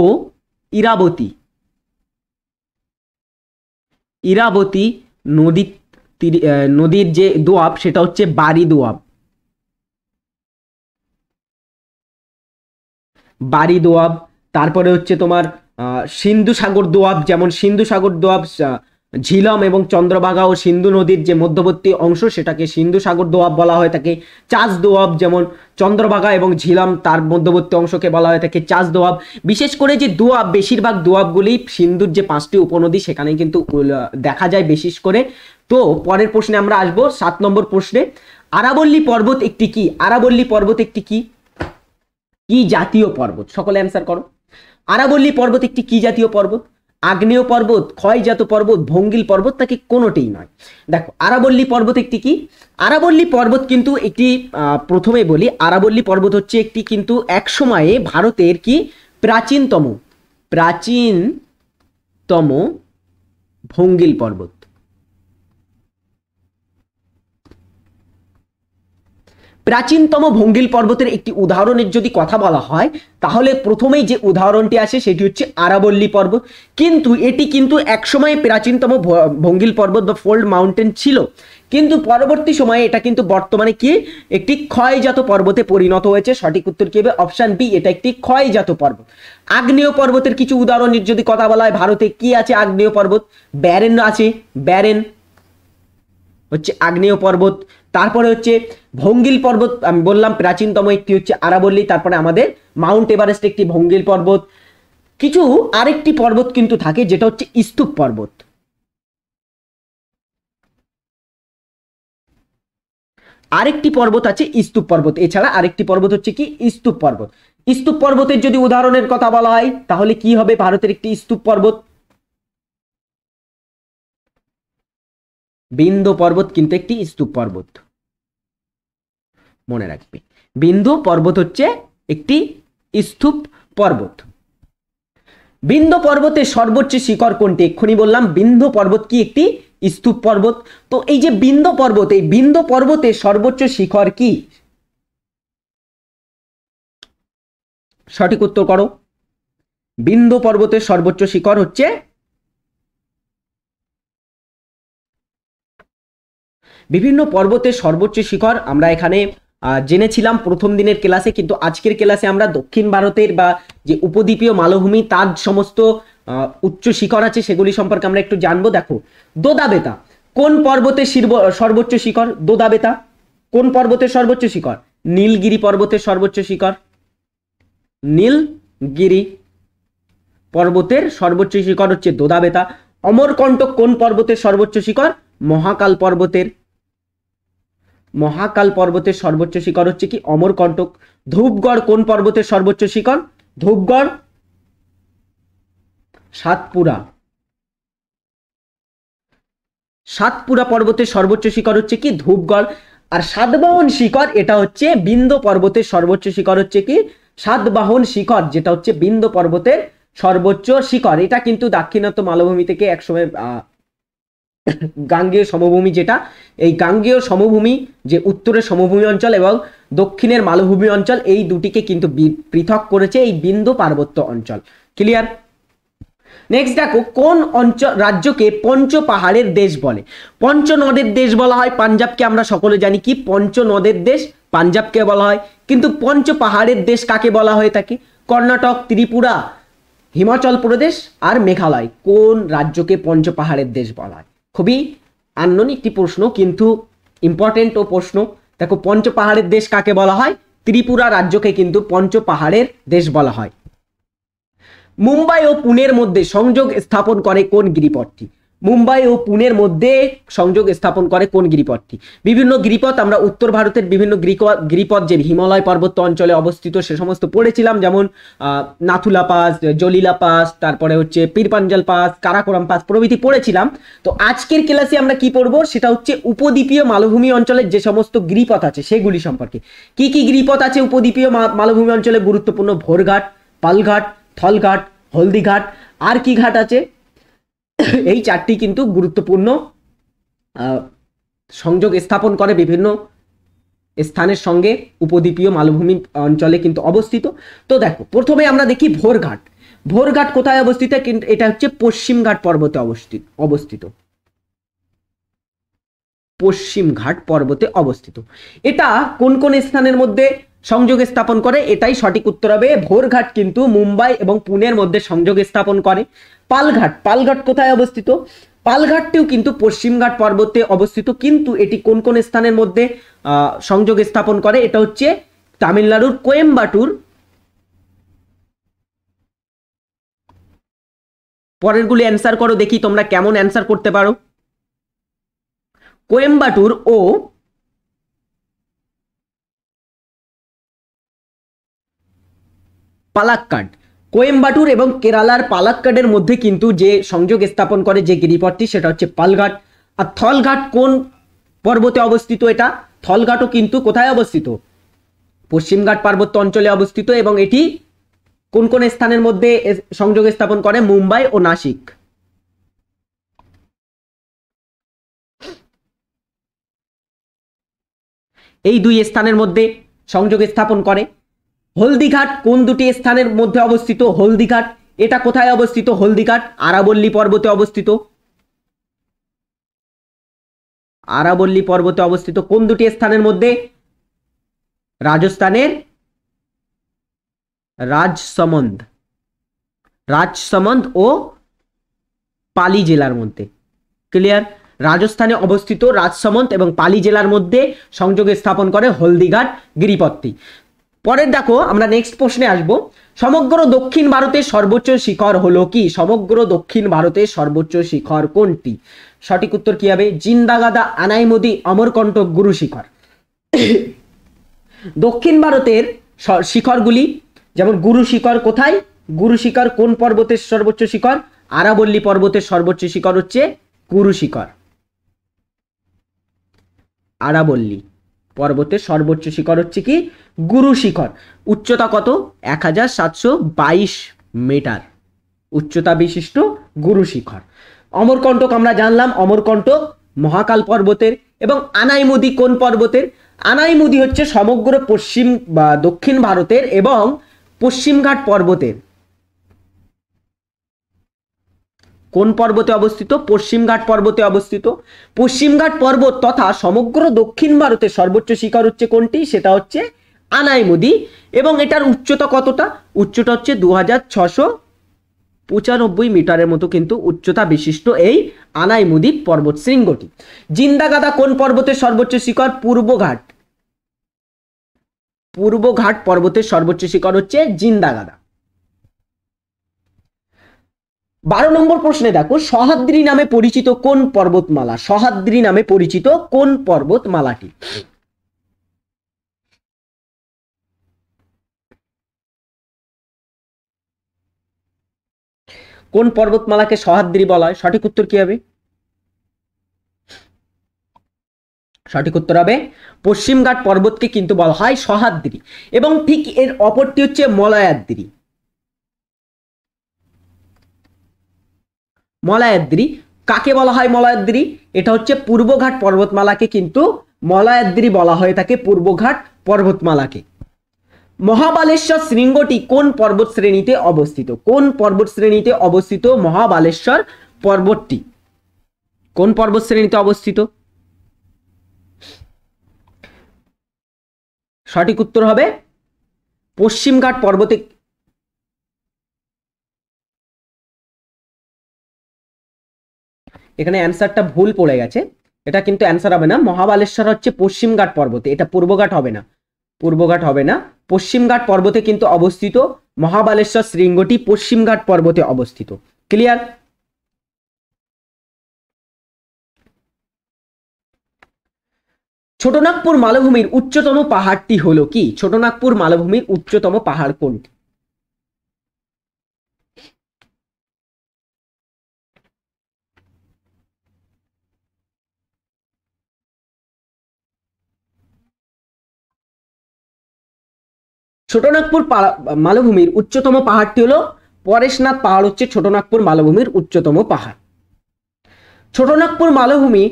ইরাবতী ইরাবতী নদীর নদীর যে দোয়াব সেটা হচ্ছে বাড়ি দোয়াব বাড়ি দোয়াব তারপরে হচ্ছে তোমার সিন্ধু সাগর দোয়াব যেমন সিন্ধু সাগর দোয়াব ঝিলম এবং চন্দ্রভাগা ও সিন্ধু নদীর যে মধ্যবর্তী অংশ সেটাকে সিন্ধু সাগর দোয়াব বলা হয়ে থাকে চাষ দোয়াব যেমন চন্দ্রভাগা এবং ঝিলাম তার মধ্যবর্তী অংশকে বলা হয়ে থাকে চাষ দোয়াব বিশেষ করে যে দোয়াব বেশিরভাগ দোয়াবগুলি সিন্ধুর যে পাঁচটি উপনদী সেখানে কিন্তু দেখা যায় বিশেষ করে তো পরের প্রশ্নে আমরা আসবো সাত নম্বর প্রশ্নে আরাবল্লী পর্বত একটি কি আরাবল্লী পর্বত একটি কি কি জাতীয় পর্বত সকলে অ্যান্সার করো আরাবল্লী পর্বত একটি কি জাতীয় পর্বত আগ্নেয় পর্বত ক্ষয়জাত পর্বত ভঙ্গিল পর্বত তাকে কোনোটেই নয় দেখো আরাবল্লী পর্বত একটি কি আরাবল্লী পর্বত কিন্তু একটি প্রথমে বলি আরাবল্লী পর্বত হচ্ছে একটি কিন্তু এক সময়ে ভারতের কি প্রাচীনতম প্রাচীনতম ভঙ্গিল পর্বত প্রাচীনতম ভঙ্গিল পর্বতের একটি উদাহরণের যদি কথা বলা হয় তাহলে প্রথমেই যে উদাহরণটি আসে সেটি হচ্ছে আরাবল্লী পর্বত কিন্তু এটি কিন্তু একসময় প্রাচীনতম ভঙ্গিল পর্বত বা ফোল্ড মাউন্টেন ছিল কিন্তু পরবর্তী সময়ে এটা কিন্তু বর্তমানে কি একটি ক্ষয়জাত পর্বতে পরিণত হয়েছে সঠিক উত্তর কি হবে অপশান বি এটা একটি ক্ষয়জাত পর্বত আগ্নেয় পর্বতের কিছু উদাহরণের যদি কথা বলা হয় ভারতে কি আছে আগ্নেয় পর্বত ব্যারেন আছে ব্যারেন হচ্ছে আগ্নেয় পর্বত তারপরে হচ্ছে ভঙ্গিল পর্বত আমি বললাম প্রাচীনতম একটি হচ্ছে আরাবল্লী তারপরে আমাদের মাউন্ট এভারেস্ট একটি ভঙ্গিল পর্বত কিছু আরেকটি পর্বত কিন্তু থাকে যেটা হচ্ছে স্তূপ পর্বত আরেকটি পর্বত আছে স্তূপ পর্বত এছাড়া আরেকটি পর্বত হচ্ছে কি স্তূপ পর্বত স্তূপ পর্বতের যদি উদাহরণের কথা বলা হয় তাহলে কি হবে ভারতের একটি স্তূপ পর্বত বিন্দু পর্বত কিন্তু একটি স্তূপ পর্বত মনে রাখবে বিন্দু পর্বত হচ্ছে একটি স্তূপ পর্বত বিন্দু পর্বতের সর্বোচ্চ শিখর কোনটি এক্ষুনি বললাম বিন্দু পর্বত কি একটি স্তূপ পর্বত তো এই যে বিন্দু পর্বত এই বিন্দু পর্বতের সর্বোচ্চ শিখর কি সঠিক উত্তর করো বিন্দু পর্বতের সর্বোচ্চ শিখর হচ্ছে বিভিন্ন পর্বতের সর্বোচ্চ শিখর আমরা এখানে জেনেছিলাম প্রথম দিনের ক্লাসে কিন্তু আজকের ক্লাসে আমরা দক্ষিণ ভারতের বা যে উপদ্বীপীয় মালভূমি তার সমস্ত উচ্চ শিখর আছে সেগুলি সম্পর্কে আমরা একটু জানবো দেখো দোদাবেতা কোন পর্বতের সর্বোচ্চ শিখর দোদাবেতা কোন পর্বতের সর্বোচ্চ শিখর নীলগিরি পর্বতের সর্বোচ্চ শিখর নীলগিরি পর্বতের সর্বোচ্চ শিখর হচ্ছে দোদাবেতা অমরকণ্টক কোন পর্বতের সর্বোচ্চ শিখর মহাকাল পর্বতের মহাকাল পর্বতের সর্বোচ্চ শিখর হচ্ছে কি অমরকণ্টক ধূপগড় কোন পর্বতের সর্বোচ্চ শিখর ধূপগড় সাতপুরা সাতপুরা পর্বতের সর্বোচ্চ শিখর হচ্ছে কি ধূপগড় আর সাতবাহন শিখর এটা হচ্ছে বিন্দ পর্বতের সর্বোচ্চ শিখর হচ্ছে কি সাতবাহন শিখর যেটা হচ্ছে বিন্দ পর্বতের সর্বোচ্চ শিখর এটা কিন্তু দাক্ষিণাত্য মালভূমি থেকে একসময় গাঙ্গেয় সমভূমি যেটা এই গাঙ্গেয় সমভূমি যে উত্তরের সমভূমি অঞ্চল এবং দক্ষিণের মালভূমি অঞ্চল এই দুটিকে কিন্তু পৃথক করেছে এই বিন্দু পার্বত্য অঞ্চল ক্লিয়ার নেক্সট দেখো কোন অঞ্চল রাজ্যকে পঞ্চ পাহাড়ের দেশ বলে পঞ্চ নদের দেশ বলা হয় পাঞ্জাবকে আমরা সকলে জানি কি পঞ্চ নদের দেশ পাঞ্জাবকে বলা হয় কিন্তু পঞ্চ পাহাড়ের দেশ কাকে বলা হয়ে থাকে কর্ণাটক ত্রিপুরা হিমাচল প্রদেশ আর মেঘালয় কোন রাজ্যকে পঞ্চ পাহাড়ের দেশ বলা হয় খুবই আননোন একটি প্রশ্ন কিন্তু ইম্পর্টেন্টও প্রশ্ন দেখো পঞ্চ পাহাড়ের দেশ কাকে বলা হয় ত্রিপুরা রাজ্যকে কিন্তু পঞ্চ পাহাড়ের দেশ বলা হয় মুম্বাই ও পুনের মধ্যে সংযোগ স্থাপন করে কোন গিরিপথটি মুম্বাই ও পুনের মধ্যে সংযোগ স্থাপন করে কোন গিরিপথটি বিভিন্ন গিরিপথ আমরা উত্তর ভারতের বিভিন্ন গিরিপথ যে হিমালয় পার্বত্য অঞ্চলে অবস্থিত সে সমস্ত পড়েছিলাম যেমন নাথুলা পাস জলিলা পাস তারপরে হচ্ছে পীরপাঞ্জাল পাস কারাকোরাম পাস প্রভৃতি পড়েছিলাম তো আজকের ক্লাসে আমরা কি পড়বো সেটা হচ্ছে উপদ্বীপীয় মালভূমি অঞ্চলের যে সমস্ত গিরিপথ আছে সেগুলি সম্পর্কে কি কি গিরিপথ আছে উপদ্বীপীয় মালভূমি অঞ্চলে গুরুত্বপূর্ণ ভোরঘাট পালঘাট থলঘাট হলদিঘাট আর কি ঘাট আছে [COUGHS] এই চারটি কিন্তু গুরুত্বপূর্ণ সংযোগ স্থাপন করে বিভিন্ন স্থানের সঙ্গে উপদ্বীপীয় মালভূমি অঞ্চলে কিন্তু অবস্থিত তো দেখো প্রথমে আমরা দেখি ভোরঘাট ভোরঘাট কোথায় অবস্থিত কিন্তু এটা হচ্ছে পশ্চিমঘাট পর্বতে অবস্থিত অবস্থিত পশ্চিমঘাট পর্বতে অবস্থিত এটা কোন কোন স্থানের মধ্যে সংযোগ স্থাপন করে এটাই সঠিক উত্তর হবে ভোরঘাট কিন্তু মুম্বাই এবং পুনের মধ্যে সংযোগ স্থাপন করে পালঘাট পালঘাট কোথায় অবস্থিত পালঘাটটিও কিন্তু পশ্চিমঘাট পর্বতে অবস্থিত কিন্তু এটি কোন কোন স্থানের মধ্যে সংযোগ স্থাপন করে এটা হচ্ছে তামিলনাড়ুর কোয়েম্বাটুর পরেরগুলি অ্যান্সার করো দেখি তোমরা কেমন অ্যান্সার করতে পারো কোয়েম্বাটুর ও পালাক্কাড কোয়েম্বাটুর এবং কেরালার পালাক্কাডের মধ্যে কিন্তু যে সংযোগ স্থাপন করে যে গিরিপথটি সেটা হচ্ছে পালঘাট আর থলঘাট কোন পর্বতে অবস্থিত এটা থলঘাটও কিন্তু কোথায় অবস্থিত পশ্চিমঘাট পার্বত্য অঞ্চলে অবস্থিত এবং এটি কোন কোন স্থানের মধ্যে সংযোগ স্থাপন করে মুম্বাই ও নাসিক এই দুই স্থানের মধ্যে সংযোগ স্থাপন করে হলদিঘাট কোন দুটি স্থানের মধ্যে অবস্থিত হলদিঘাট এটা কোথায় অবস্থিত হলদিঘাট আরাবল্লী পর্বতে অবস্থিত আরাবল্লী পর্বতে অবস্থিত কোন দুটি স্থানের মধ্যে রাজস্থানের রাজসমন্দ রাজসমন্দ ও পালি জেলার মধ্যে ক্লিয়ার রাজস্থানে অবস্থিত রাজসমন্ত এবং পালি জেলার মধ্যে সংযোগ স্থাপন করে হলদিঘাট গিরিপত্তি পরের দেখো আমরা নেক্সট প্রশ্নে আসব সমগ্র দক্ষিণ ভারতের সর্বোচ্চ শিখর হলো কি সমগ্র দক্ষিণ ভারতের সর্বোচ্চ শিখর কোনটি সঠিক উত্তর কি হবে জিন্দাগাদা আনাইমদি অমরকণ্টক গুরু শিখর দক্ষিণ ভারতের শিখরগুলি যেমন গুরু শিখর কোথায় গুরু শিখর কোন পর্বতের সর্বোচ্চ শিখর আরাবল্লী পর্বতের সর্বোচ্চ শিখর হচ্ছে গুরু শিখর আরাবল্লী পর্বতের সর্বোচ্চ শিখর হচ্ছে কি গুরু শিখর উচ্চতা কত এক হাজার সাতশো বাইশ মিটার উচ্চতা বিশিষ্ট গুরু শিখর অমরকণ্টক আমরা জানলাম অমরকণ্টক মহাকাল পর্বতের এবং আনাইমুদি কোন পর্বতের আনাইমুদি হচ্ছে সমগ্র পশ্চিম বা দক্ষিণ ভারতের এবং পশ্চিমঘাট পর্বতের কোন পর্বতে অবস্থিত পশ্চিমঘাট পর্বতে অবস্থিত পশ্চিমঘাট পর্বত তথা সমগ্র দক্ষিণ ভারতের সর্বোচ্চ শিখর হচ্ছে কোনটি সেটা হচ্ছে আনাইমুদি এবং এটার উচ্চতা কতটা উচ্চতা হচ্ছে দু হাজার ছশো পঁচানব্বই মিটারের মতো কিন্তু উচ্চতা বিশিষ্ট এই আনাইমুদি পর্বত শৃঙ্গটি জিন্দাগাদা কোন পর্বতের সর্বোচ্চ শিখর পূর্বঘাট পূর্বঘাট পর্বতের সর্বোচ্চ শিখর হচ্ছে জিন্দাগাদা বারো নম্বর প্রশ্নে দেখো সহাদ্রি নামে পরিচিত কোন পর্বতমালা সহাদ্রি নামে পরিচিত কোন পর্বতমালাটি কোন পর্বতমালাকে সহাদ্রি বলা হয় সঠিক উত্তর কি হবে সঠিক উত্তর হবে পশ্চিমঘাট পর্বতকে কিন্তু বলা হয় সহাদ্রি এবং ঠিক এর অপরটি হচ্ছে মলায়াদ্রি মলায়াদ্রি কাকে বলা হয় মলায়াদ্রি এটা হচ্ছে পূর্বঘাট পর্বতমালাকে কিন্তু মলায়াদ্রি বলা হয়ে থাকে পূর্বঘাট পর্বতমালাকে মহাবালেশ্বর শৃঙ্গটি কোন পর্বত শ্রেণীতে অবস্থিত কোন পর্বত শ্রেণীতে অবস্থিত মহাবালেশ্বর পর্বতটি কোন পর্বত শ্রেণীতে অবস্থিত সঠিক উত্তর হবে পশ্চিমঘাট পর্বতে এখানে অ্যান্সারটা ভুল পড়ে গেছে এটা কিন্তু অ্যান্সার হবে না মহাবালেশ্বর হচ্ছে পশ্চিমঘাট পর্বতে এটা পূর্বঘাট হবে না পূর্বঘাট হবে না পশ্চিমঘাট পর্বতে কিন্তু অবস্থিত মহাবালেশ্বর শৃঙ্গটি পশ্চিমঘাট পর্বতে অবস্থিত ক্লিয়ার ছোটনাগপুর মালভূমির উচ্চতম পাহাড়টি হলো কি ছোটনাগপুর মালভূমির উচ্চতম পাহাড় কোনটি ছোটনাগপুর মালভূমির উচ্চতম পাহাড়টি হলো পরেশনাথ পাহাড় হচ্ছে ছোটনাগপুর মালভূমির উচ্চতম পাহাড় ছোটনাগপুর মালভূমি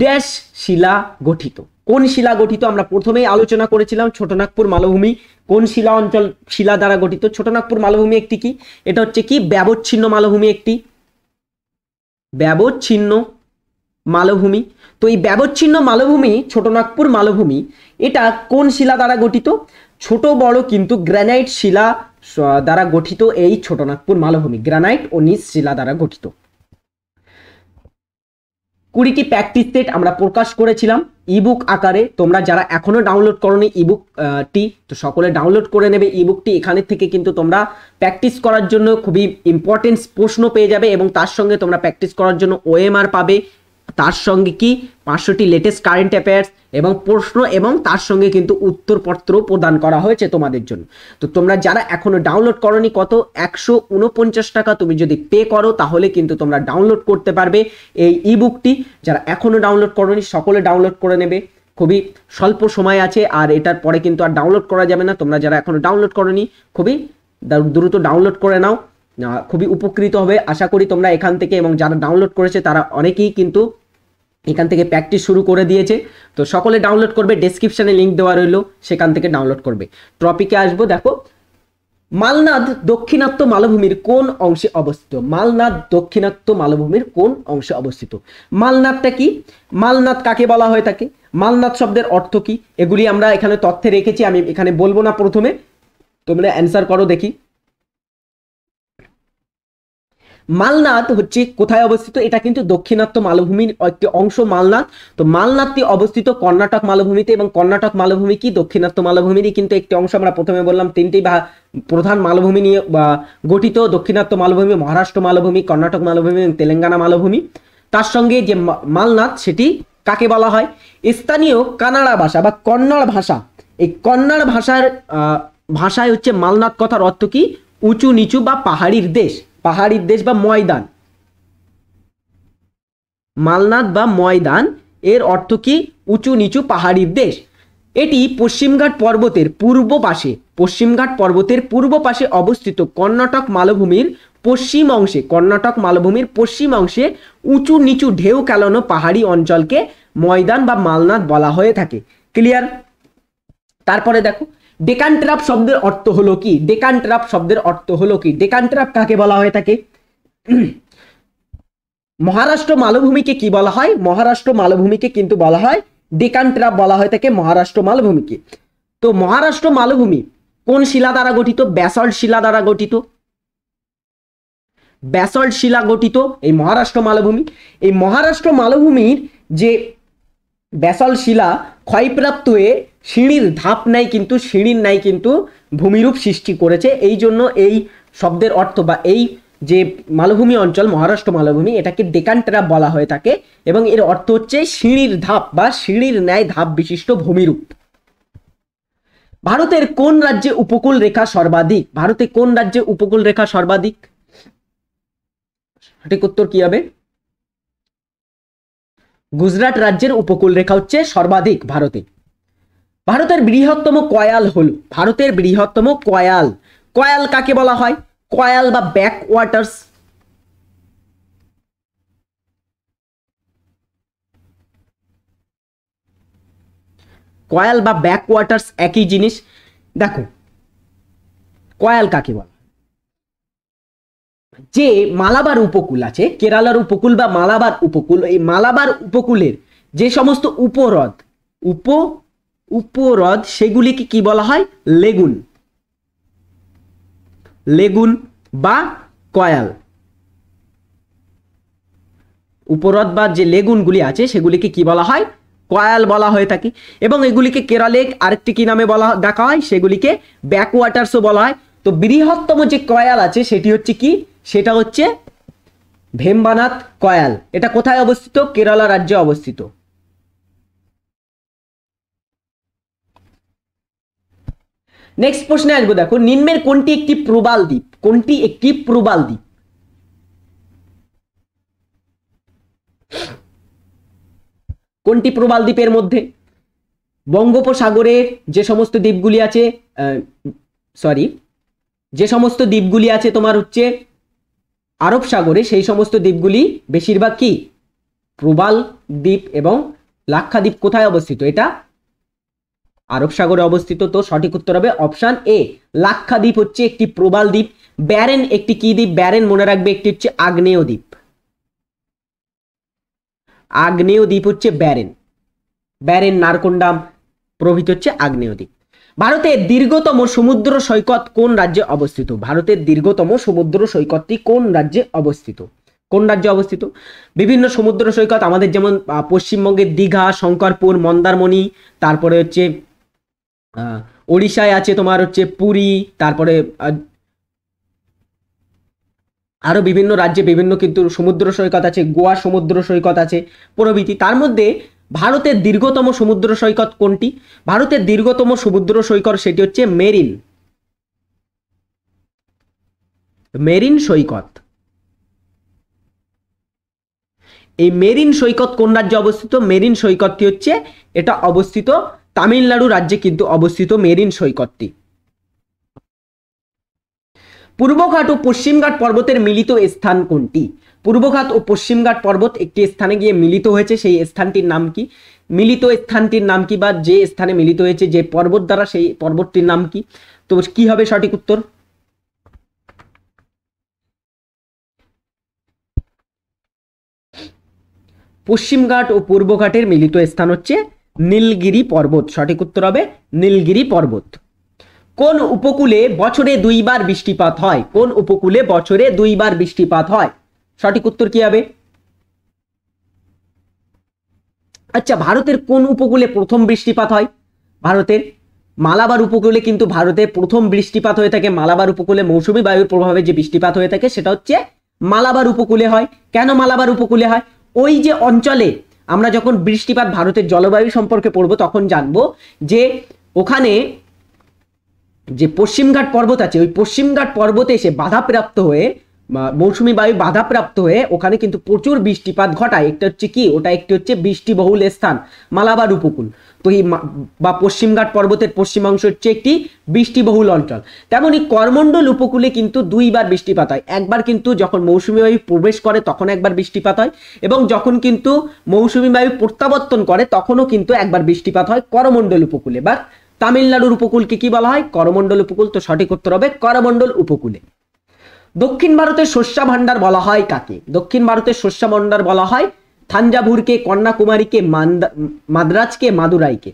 ড্যাশ শিলা গঠিত কোন শিলা গঠিত আমরা প্রথমেই আলোচনা করেছিলাম ছোটনাগপুর মালভূমি কোন শিলা অঞ্চল শিলা দ্বারা গঠিত ছোটনাগপুর মালভূমি একটি কি এটা হচ্ছে কি ব্যবচ্ছিন্ন মালভূমি একটি ব্যবচ্ছিন্ন মালভূমি তো এই ব্যবচ্ছিন্ন মালভূমি ছোটনাগপুর মালভূমি এটা কোন শিলা দ্বারা গঠিত ছোট বড় কিন্তু গ্রানাইট শিলা দ্বারা গঠিত এই ছোটনাগপুর মালভূমি গ্রানাইট ও নিজ শিলা দ্বারা গঠিত কুড়িটি প্র্যাকটিস সেট আমরা প্রকাশ করেছিলাম ইবুক আকারে তোমরা যারা এখনও ডাউনলোড করোনি টি তো সকলে ডাউনলোড করে নেবে ইবুকটি এখানে থেকে কিন্তু তোমরা প্র্যাকটিস করার জন্য খুবই ইম্পর্টেন্স প্রশ্ন পেয়ে যাবে এবং তার সঙ্গে তোমরা প্র্যাকটিস করার জন্য ওএমআর পাবে তার সঙ্গে কি পাঁচশোটি লেটেস্ট কারেন্ট অ্যাফেয়ার্স এবং প্রশ্ন এবং তার সঙ্গে কিন্তু উত্তরপত্র প্রদান করা হয়েছে তোমাদের জন্য তো তোমরা যারা এখনও ডাউনলোড করনি কত একশো উনপঞ্চাশ টাকা তুমি যদি পে করো তাহলে কিন্তু তোমরা ডাউনলোড করতে পারবে এই ইবুকটি যারা এখনও ডাউনলোড করনি সকলে ডাউনলোড করে নেবে খুবই স্বল্প সময় আছে আর এটার পরে কিন্তু আর ডাউনলোড করা যাবে না তোমরা যারা এখনও ডাউনলোড করনি খুবই দ্রুত ডাউনলোড করে নাও খুবই উপকৃত হবে আশা করি তোমরা এখান থেকে এবং যারা ডাউনলোড করেছে তারা অনেকেই কিন্তু এখান থেকে প্র্যাকটিস শুরু করে দিয়েছে তো সকলে ডাউনলোড করবে ডেসক্রিপশানে লিঙ্ক দেওয়া রইল সেখান থেকে ডাউনলোড করবে টপিকে আসবো দেখো মালনাদ দক্ষিণাত্য মালভূমির কোন অংশে অবস্থিত মালনাদ দক্ষিণাত্য মালভূমির কোন অংশে অবস্থিত মালনাদটা কি মালনাদ কাকে বলা হয়ে থাকে মালনাদ শব্দের অর্থ কি এগুলি আমরা এখানে তথ্যে রেখেছি আমি এখানে বলবো না প্রথমে তোমরা অ্যান্সার করো দেখি মালনাথ হচ্ছে কোথায় অবস্থিত এটা কিন্তু দক্ষিণাত্য মালভূমির একটি অংশ মালনাথ তো মালনাথটি অবস্থিত কর্ণাটক মালভূমিতে এবং কর্ণাটক মালভূমি কি দক্ষিণাত্য মালভূমিরই কিন্তু একটি অংশ আমরা প্রথমে বললাম তিনটি প্রধান মালভূমি নিয়ে বা গঠিত দক্ষিণাত্য মালভূমি মহারাষ্ট্র মালভূমি কর্ণাটক মালভূমি এবং তেলেঙ্গানা মালভূমি তার সঙ্গে যে মালনাথ সেটি কাকে বলা হয় স্থানীয় কানাড়া ভাষা বা কন্নড় ভাষা এই কন্নড় ভাষার ভাষায় হচ্ছে মালনাথ কথার অর্থ কি উঁচু নিচু বা পাহাড়ির দেশ পাহাড়ির দেশ বা ময়দান মালনাদ বা ময়দান এর অর্থ কি উঁচু নিচু পাহাড়ির দেশ এটি পশ্চিমঘাট পর্বতের পূর্ব পাশে পশ্চিমঘাট পর্বতের পূর্ব পাশে অবস্থিত কর্ণাটক মালভূমির পশ্চিম অংশে কর্ণাটক মালভূমির পশ্চিম অংশে উঁচু নিচু ঢেউ খেলানো পাহাড়ি অঞ্চলকে ময়দান বা মালনাদ বলা হয়ে থাকে ক্লিয়ার তারপরে দেখো ডেকান্ট্রাপ শব্দের অর্থ হলো কি ডেকান্ট্রাপ শব্দের অর্থ হলো কি ডেকান্ট্রাপ কাকে বলা হয়ে থাকে মহারাষ্ট্র মালভূমিকে কি বলা হয় মহারাষ্ট্র মালভূমিকে কিন্তু বলা হয় ডেকান বলা হয়ে থাকে মহারাষ্ট্র মালভূমিকে তো মহারাষ্ট্র মালভূমি কোন শিলা দ্বারা গঠিত ব্যাসল্ট শিলা দ্বারা গঠিত ব্যাসল্ট শিলা গঠিত এই মহারাষ্ট্র মালভূমি এই মহারাষ্ট্র মালভূমির যে ব্যাসল্ট শিলা ক্ষয়প্রাপ্ত হয়ে সিঁড়ির ধাপ নাই কিন্তু সিঁড়ির নাই কিন্তু ভূমিরূপ সৃষ্টি করেছে এই জন্য এই শব্দের অর্থ বা এই যে মালভূমি অঞ্চল মহারাষ্ট্র মালভূমি এটাকে ডেকান্টেরা বলা হয়ে থাকে এবং এর অর্থ হচ্ছে সিঁড়ির ধাপ বা সিঁড়ির ন্যায় ধাপ বিশিষ্ট ভূমিরূপ ভারতের কোন রাজ্যে উপকূল রেখা সর্বাধিক ভারতে কোন রাজ্যে উপকূল রেখা সর্বাধিক সঠিক উত্তর কি হবে গুজরাট রাজ্যের উপকূল রেখা হচ্ছে সর্বাধিক ভারতে ভারতের বৃহত্তম কয়াল হল ভারতের বৃহত্তম কয়াল কয়াল কাকে বলা হয় কয়াল বা ব্যাক ওয়াটার্স কয়াল বা ব্যাক ওয়াটার্স একই জিনিস দেখো কয়াল কাকে বলা যে মালাবার উপকূল আছে কেরালার উপকূল বা মালাবার উপকূল এই মালাবার উপকূলের যে সমস্ত উপহ্রদ উপ উপহ্রদ সেগুলিকে কি বলা হয় লেগুন লেগুন বা কয়াল উপহ্রদ বা যে লেগুনগুলি আছে সেগুলিকে কি বলা হয় কয়াল বলা হয়ে থাকে এবং এগুলিকে কেরালে আরেকটি কি নামে বলা দেখা হয় সেগুলিকে ব্যাকওয়াটার্সও বলা হয় তো বৃহত্তম যে কয়াল আছে সেটি হচ্ছে কি সেটা হচ্ছে ভেম্বানাথ কয়াল এটা কোথায় অবস্থিত কেরালা রাজ্যে অবস্থিত নেক্সট প্রশ্নে আসবো দেখো নিম্নের কোনটি একটি প্রবাল দ্বীপ কোনটি একটি প্রবাল দ্বীপ কোনটি প্রবাল দ্বীপের মধ্যে বঙ্গোপসাগরের যে সমস্ত দ্বীপগুলি আছে সরি যে সমস্ত দ্বীপগুলি আছে তোমার হচ্ছে আরব সাগরে সেই সমস্ত দ্বীপগুলি বেশিরভাগ কি প্রবাল দ্বীপ এবং লাক্ষাদ্বীপ কোথায় অবস্থিত এটা আরব সাগরে অবস্থিত তো সঠিক উত্তর হবে অপশান এ লাক্ষাদ্বীপ হচ্ছে একটি প্রবাল দ্বীপ ব্যারেন একটি কি দ্বীপ ব্যারেন মনে রাখবে একটি হচ্ছে আগ্নেয় দ্বীপ আগ্নেয় দ্বীপ হচ্ছে ব্যারেন ব্যারেন নারকোন্ডাম প্রভৃতি হচ্ছে আগ্নেয় দ্বীপ ভারতের দীর্ঘতম সমুদ্র সৈকত কোন রাজ্যে অবস্থিত ভারতের দীর্ঘতম সমুদ্র সৈকতটি কোন রাজ্যে অবস্থিত কোন রাজ্যে অবস্থিত বিভিন্ন সমুদ্র সৈকত আমাদের যেমন পশ্চিমবঙ্গের দীঘা শঙ্করপুর মন্দারমণি তারপরে হচ্ছে হ্যাঁ। ওড়িশায় আছে তোমার হচ্ছে পুরী তারপরে আরও বিভিন্ন রাজ্যে বিভিন্ন কিন্তু সমুদ্র সৈকত আছে গোয়া সমুদ্র সৈকত আছে প্রভৃতি তার মধ্যে ভারতের দীর্ঘতম সমুদ্র সৈকত কোনটি ভারতের দীর্ঘতম সমুদ্র সৈকত সেটি হচ্ছে মেরিন মেরিন সৈকত এই মেরিন সৈকত কোন রাজ্যে অবস্থিত মেরিন সৈকতটি হচ্ছে এটা অবস্থিত তামিলনাড়ু রাজ্যে কিন্তু অবস্থিত মেরিন সৈকতটি পূর্বঘাট ও পশ্চিমঘাট পর্বতের মিলিত স্থান কোনটি পূর্বঘাট ও পশ্চিমঘাট পর্বত একটি স্থানে গিয়ে মিলিত হয়েছে সেই স্থানটির নাম কি মিলিত স্থানটির নাম কি বা যে স্থানে মিলিত হয়েছে যে পর্বত দ্বারা সেই পর্বতটির নাম কি তো কি হবে সঠিক উত্তর পশ্চিমঘাট ও পূর্বঘাটের মিলিত স্থান হচ্ছে নীলগিরি পর্বত সঠিক উত্তর হবে নীলগিরি পর্বত কোন উপকূলে বছরে দুইবার বৃষ্টিপাত হয় কোন উপকূলে বছরে দুইবার বৃষ্টিপাত হয় সঠিক উত্তর কি হবে আচ্ছা ভারতের কোন উপকূলে প্রথম বৃষ্টিপাত হয় ভারতের মালাবার উপকূলে কিন্তু ভারতে প্রথম বৃষ্টিপাত হয়ে থাকে মালাবার উপকূলে মৌসুমি বায়ুর প্রভাবে যে বৃষ্টিপাত হয়ে থাকে সেটা হচ্ছে মালাবার উপকূলে হয় কেন মালাবার উপকূলে হয় ওই যে অঞ্চলে আমরা যখন বৃষ্টিপাত ভারতের জলবায়ু সম্পর্কে পড়ব তখন জানব যে ওখানে যে পশ্চিমঘাট পর্বত আছে ওই পশ্চিমঘাট পর্বতে এসে বাধাপ্রাপ্ত হয়ে মৌসুমি বায়ু বাধাপ্রাপ্ত হয়ে ওখানে কিন্তু প্রচুর বৃষ্টিপাত ঘটায় একটা হচ্ছে কি ওটা একটি হচ্ছে বৃষ্টিবহুল স্থান মালাবার উপকূল বা পশ্চিমঘাট পর্বতের পশ্চিমাংশ হচ্ছে একটি বৃষ্টিবহুল অঞ্চল তেমনই করমণ্ডল উপকূলে কিন্তু দুইবার বৃষ্টিপাত হয় একবার কিন্তু যখন মৌসুমি বায়ু প্রবেশ করে তখন একবার বৃষ্টিপাত হয় এবং যখন কিন্তু মৌসুমি বায়ু প্রত্যাবর্তন করে তখনও কিন্তু একবার বৃষ্টিপাত হয় করমণ্ডল উপকূলে বা তামিলনাড়ুর উপকূলকে কি বলা হয় করমণ্ডল উপকূল তো সঠিক উত্তর হবে করমণ্ডল উপকূলে দক্ষিণ ভারতের শস্য ভাণ্ডার বলা হয় কাকে দক্ষিণ ভারতের শস্য ভাণ্ডার বলা হয় থানজাভুরকে কন্যাকুমারীকে মাদ্রাজকে মাদুরাইকে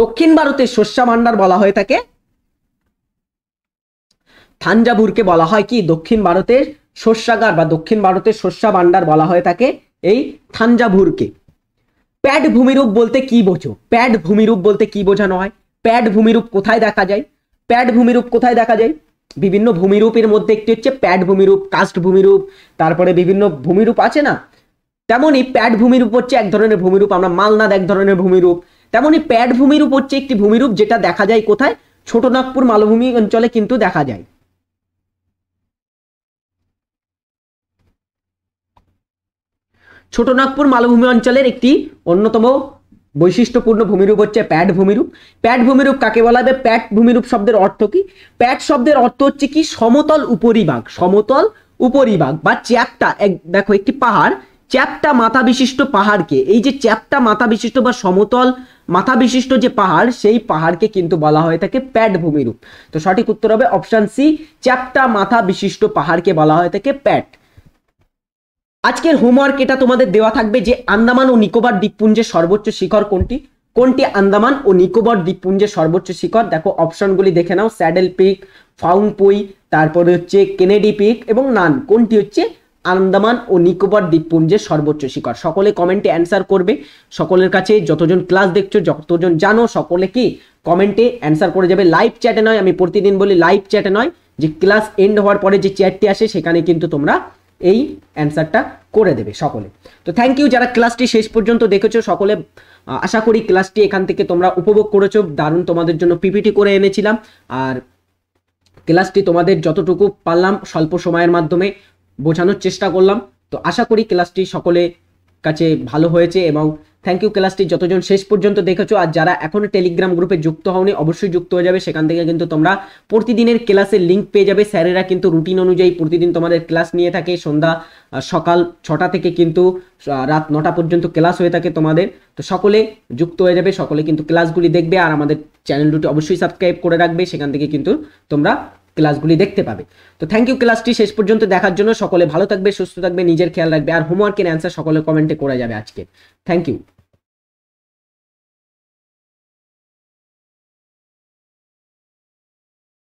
দক্ষিণ ভারতে শস্যা ভান্ডার বলা হয়ে থাকে থানজাভুরকে বলা হয় কি দক্ষিণ ভারতের শস্যাগার বা দক্ষিণ ভারতের শস্যা ভান্ডার বলা হয়ে থাকে এই থানজাভুরকে প্যাড ভূমিরূপ বলতে কি বোঝো প্যাড ভূমিরূপ বলতে কি বোঝানো হয় প্যাড ভূমিরূপ কোথায় দেখা যায় প্যাড ভূমিরূপ কোথায় দেখা যায় বিভিন্ন ভূমিরূপের মধ্যে একটি হচ্ছে প্যাড ভূমিরূপ কাস্ট ভূমিরূপ তারপরে বিভিন্ন ভূমিরূপ আছে না তেমনই প্যাড ভূমিরূপ হচ্ছে এক ধরনের ভূমিরূপ আমরা মালনাদ এক ধরনের ভূমিরূপ তেমনই প্যাড ভূমিরূপ হচ্ছে একটি ভূমিরূপ যেটা দেখা যায় কোথায় ছোটনাগপুর মালভূমি অঞ্চলে কিন্তু দেখা যায় ছোটনাগপুর মালভূমি অঞ্চলের একটি অন্যতম বৈশিষ্ট্যপূর্ণ ভূমিরূপ হচ্ছে প্যাড ভূমিরূপ প্যাট ভূমিরূপ কাকে বলা হবে প্যাট ভূমিরূপ শব্দের অর্থ কি প্যাড শব্দের অর্থ হচ্ছে কি সমতল উপরিভাগ সমতল উপরিভাগ বা চ্যাপটা এক দেখো একটি পাহাড় চ্যাপটা মাথা বিশিষ্ট পাহাড়কে এই যে চ্যাপটা মাথা বিশিষ্ট বা সমতল মাথা বিশিষ্ট যে পাহাড় সেই পাহাড়কে কিন্তু বলা হয়ে থাকে প্যাড ভূমিরূপ তো সঠিক উত্তর হবে অপশান সি চ্যাপটা মাথা বিশিষ্ট পাহাড়কে বলা হয়ে থাকে প্যাট আজকের হোমওয়ার্ক এটা তোমাদের দেওয়া থাকবে যে আন্দামান ও নিকোবর দ্বীপপুঞ্জের সর্বোচ্চ শিখর কোনটি কোনটি আন্দামান ও নিকোবর দ্বীপপুঞ্জের সর্বোচ্চ শিখর দেখো অপশনগুলি দেখে নাও স্যাডেল পিক ফাউংপুই তারপরে হচ্ছে কেনেডি পিক এবং নান কোনটি হচ্ছে আন্দামান ও নিকোবর দ্বীপপুঞ্জের সর্বোচ্চ শিখর সকলে কমেন্টে অ্যান্সার করবে সকলের কাছে যতজন ক্লাস দেখছো যতজন জানো সকলে কি কমেন্টে অ্যান্সার করে যাবে লাইভ চ্যাটে নয় আমি প্রতিদিন বলি লাইভ চ্যাটে নয় যে ক্লাস এন্ড হওয়ার পরে যে চ্যাটটি আসে সেখানে কিন্তু তোমরা এই অ্যান্সারটা করে দেবে সকলে তো থ্যাংক ইউ যারা ক্লাসটি শেষ পর্যন্ত দেখেছো সকলে আশা করি ক্লাসটি এখান থেকে তোমরা উপভোগ করেছো দারুণ তোমাদের জন্য পিপিটি করে এনেছিলাম আর ক্লাসটি তোমাদের যতটুকু পারলাম স্বল্প সময়ের মাধ্যমে বোঝানোর চেষ্টা করলাম তো আশা করি ক্লাসটি সকলে কাছে ভালো হয়েছে এবং থ্যাংক ইউ ক্লাসটি যতজন শেষ পর্যন্ত দেখেছো আর যারা এখন টেলিগ্রাম গ্রুপে যুক্ত হওনি অবশ্যই যুক্ত হয়ে যাবে সেখান থেকে কিন্তু তোমরা প্রতিদিনের ক্লাসের লিঙ্ক পেয়ে যাবে স্যারেরা কিন্তু রুটিন অনুযায়ী প্রতিদিন তোমাদের ক্লাস নিয়ে থাকে সন্ধ্যা সকাল ছটা থেকে কিন্তু রাত নটা পর্যন্ত ক্লাস হয়ে থাকে তোমাদের তো সকলে যুক্ত হয়ে যাবে সকলে কিন্তু ক্লাসগুলি দেখবে আর আমাদের চ্যানেল দুটি অবশ্যই সাবস্ক্রাইব করে রাখবে সেখান থেকে কিন্তু তোমরা ক্লাসগুলি দেখতে পাবে তো থ্যাংক ইউ ক্লাসটি শেষ পর্যন্ত দেখার জন্য সকলে ভালো থাকবে সুস্থ থাকবে নিজের খেয়াল রাখবে আর হোমওয়ার্কের অ্যান্সার সকলে কমেন্টে করে যাবে আজকে থ্যাংক ইউ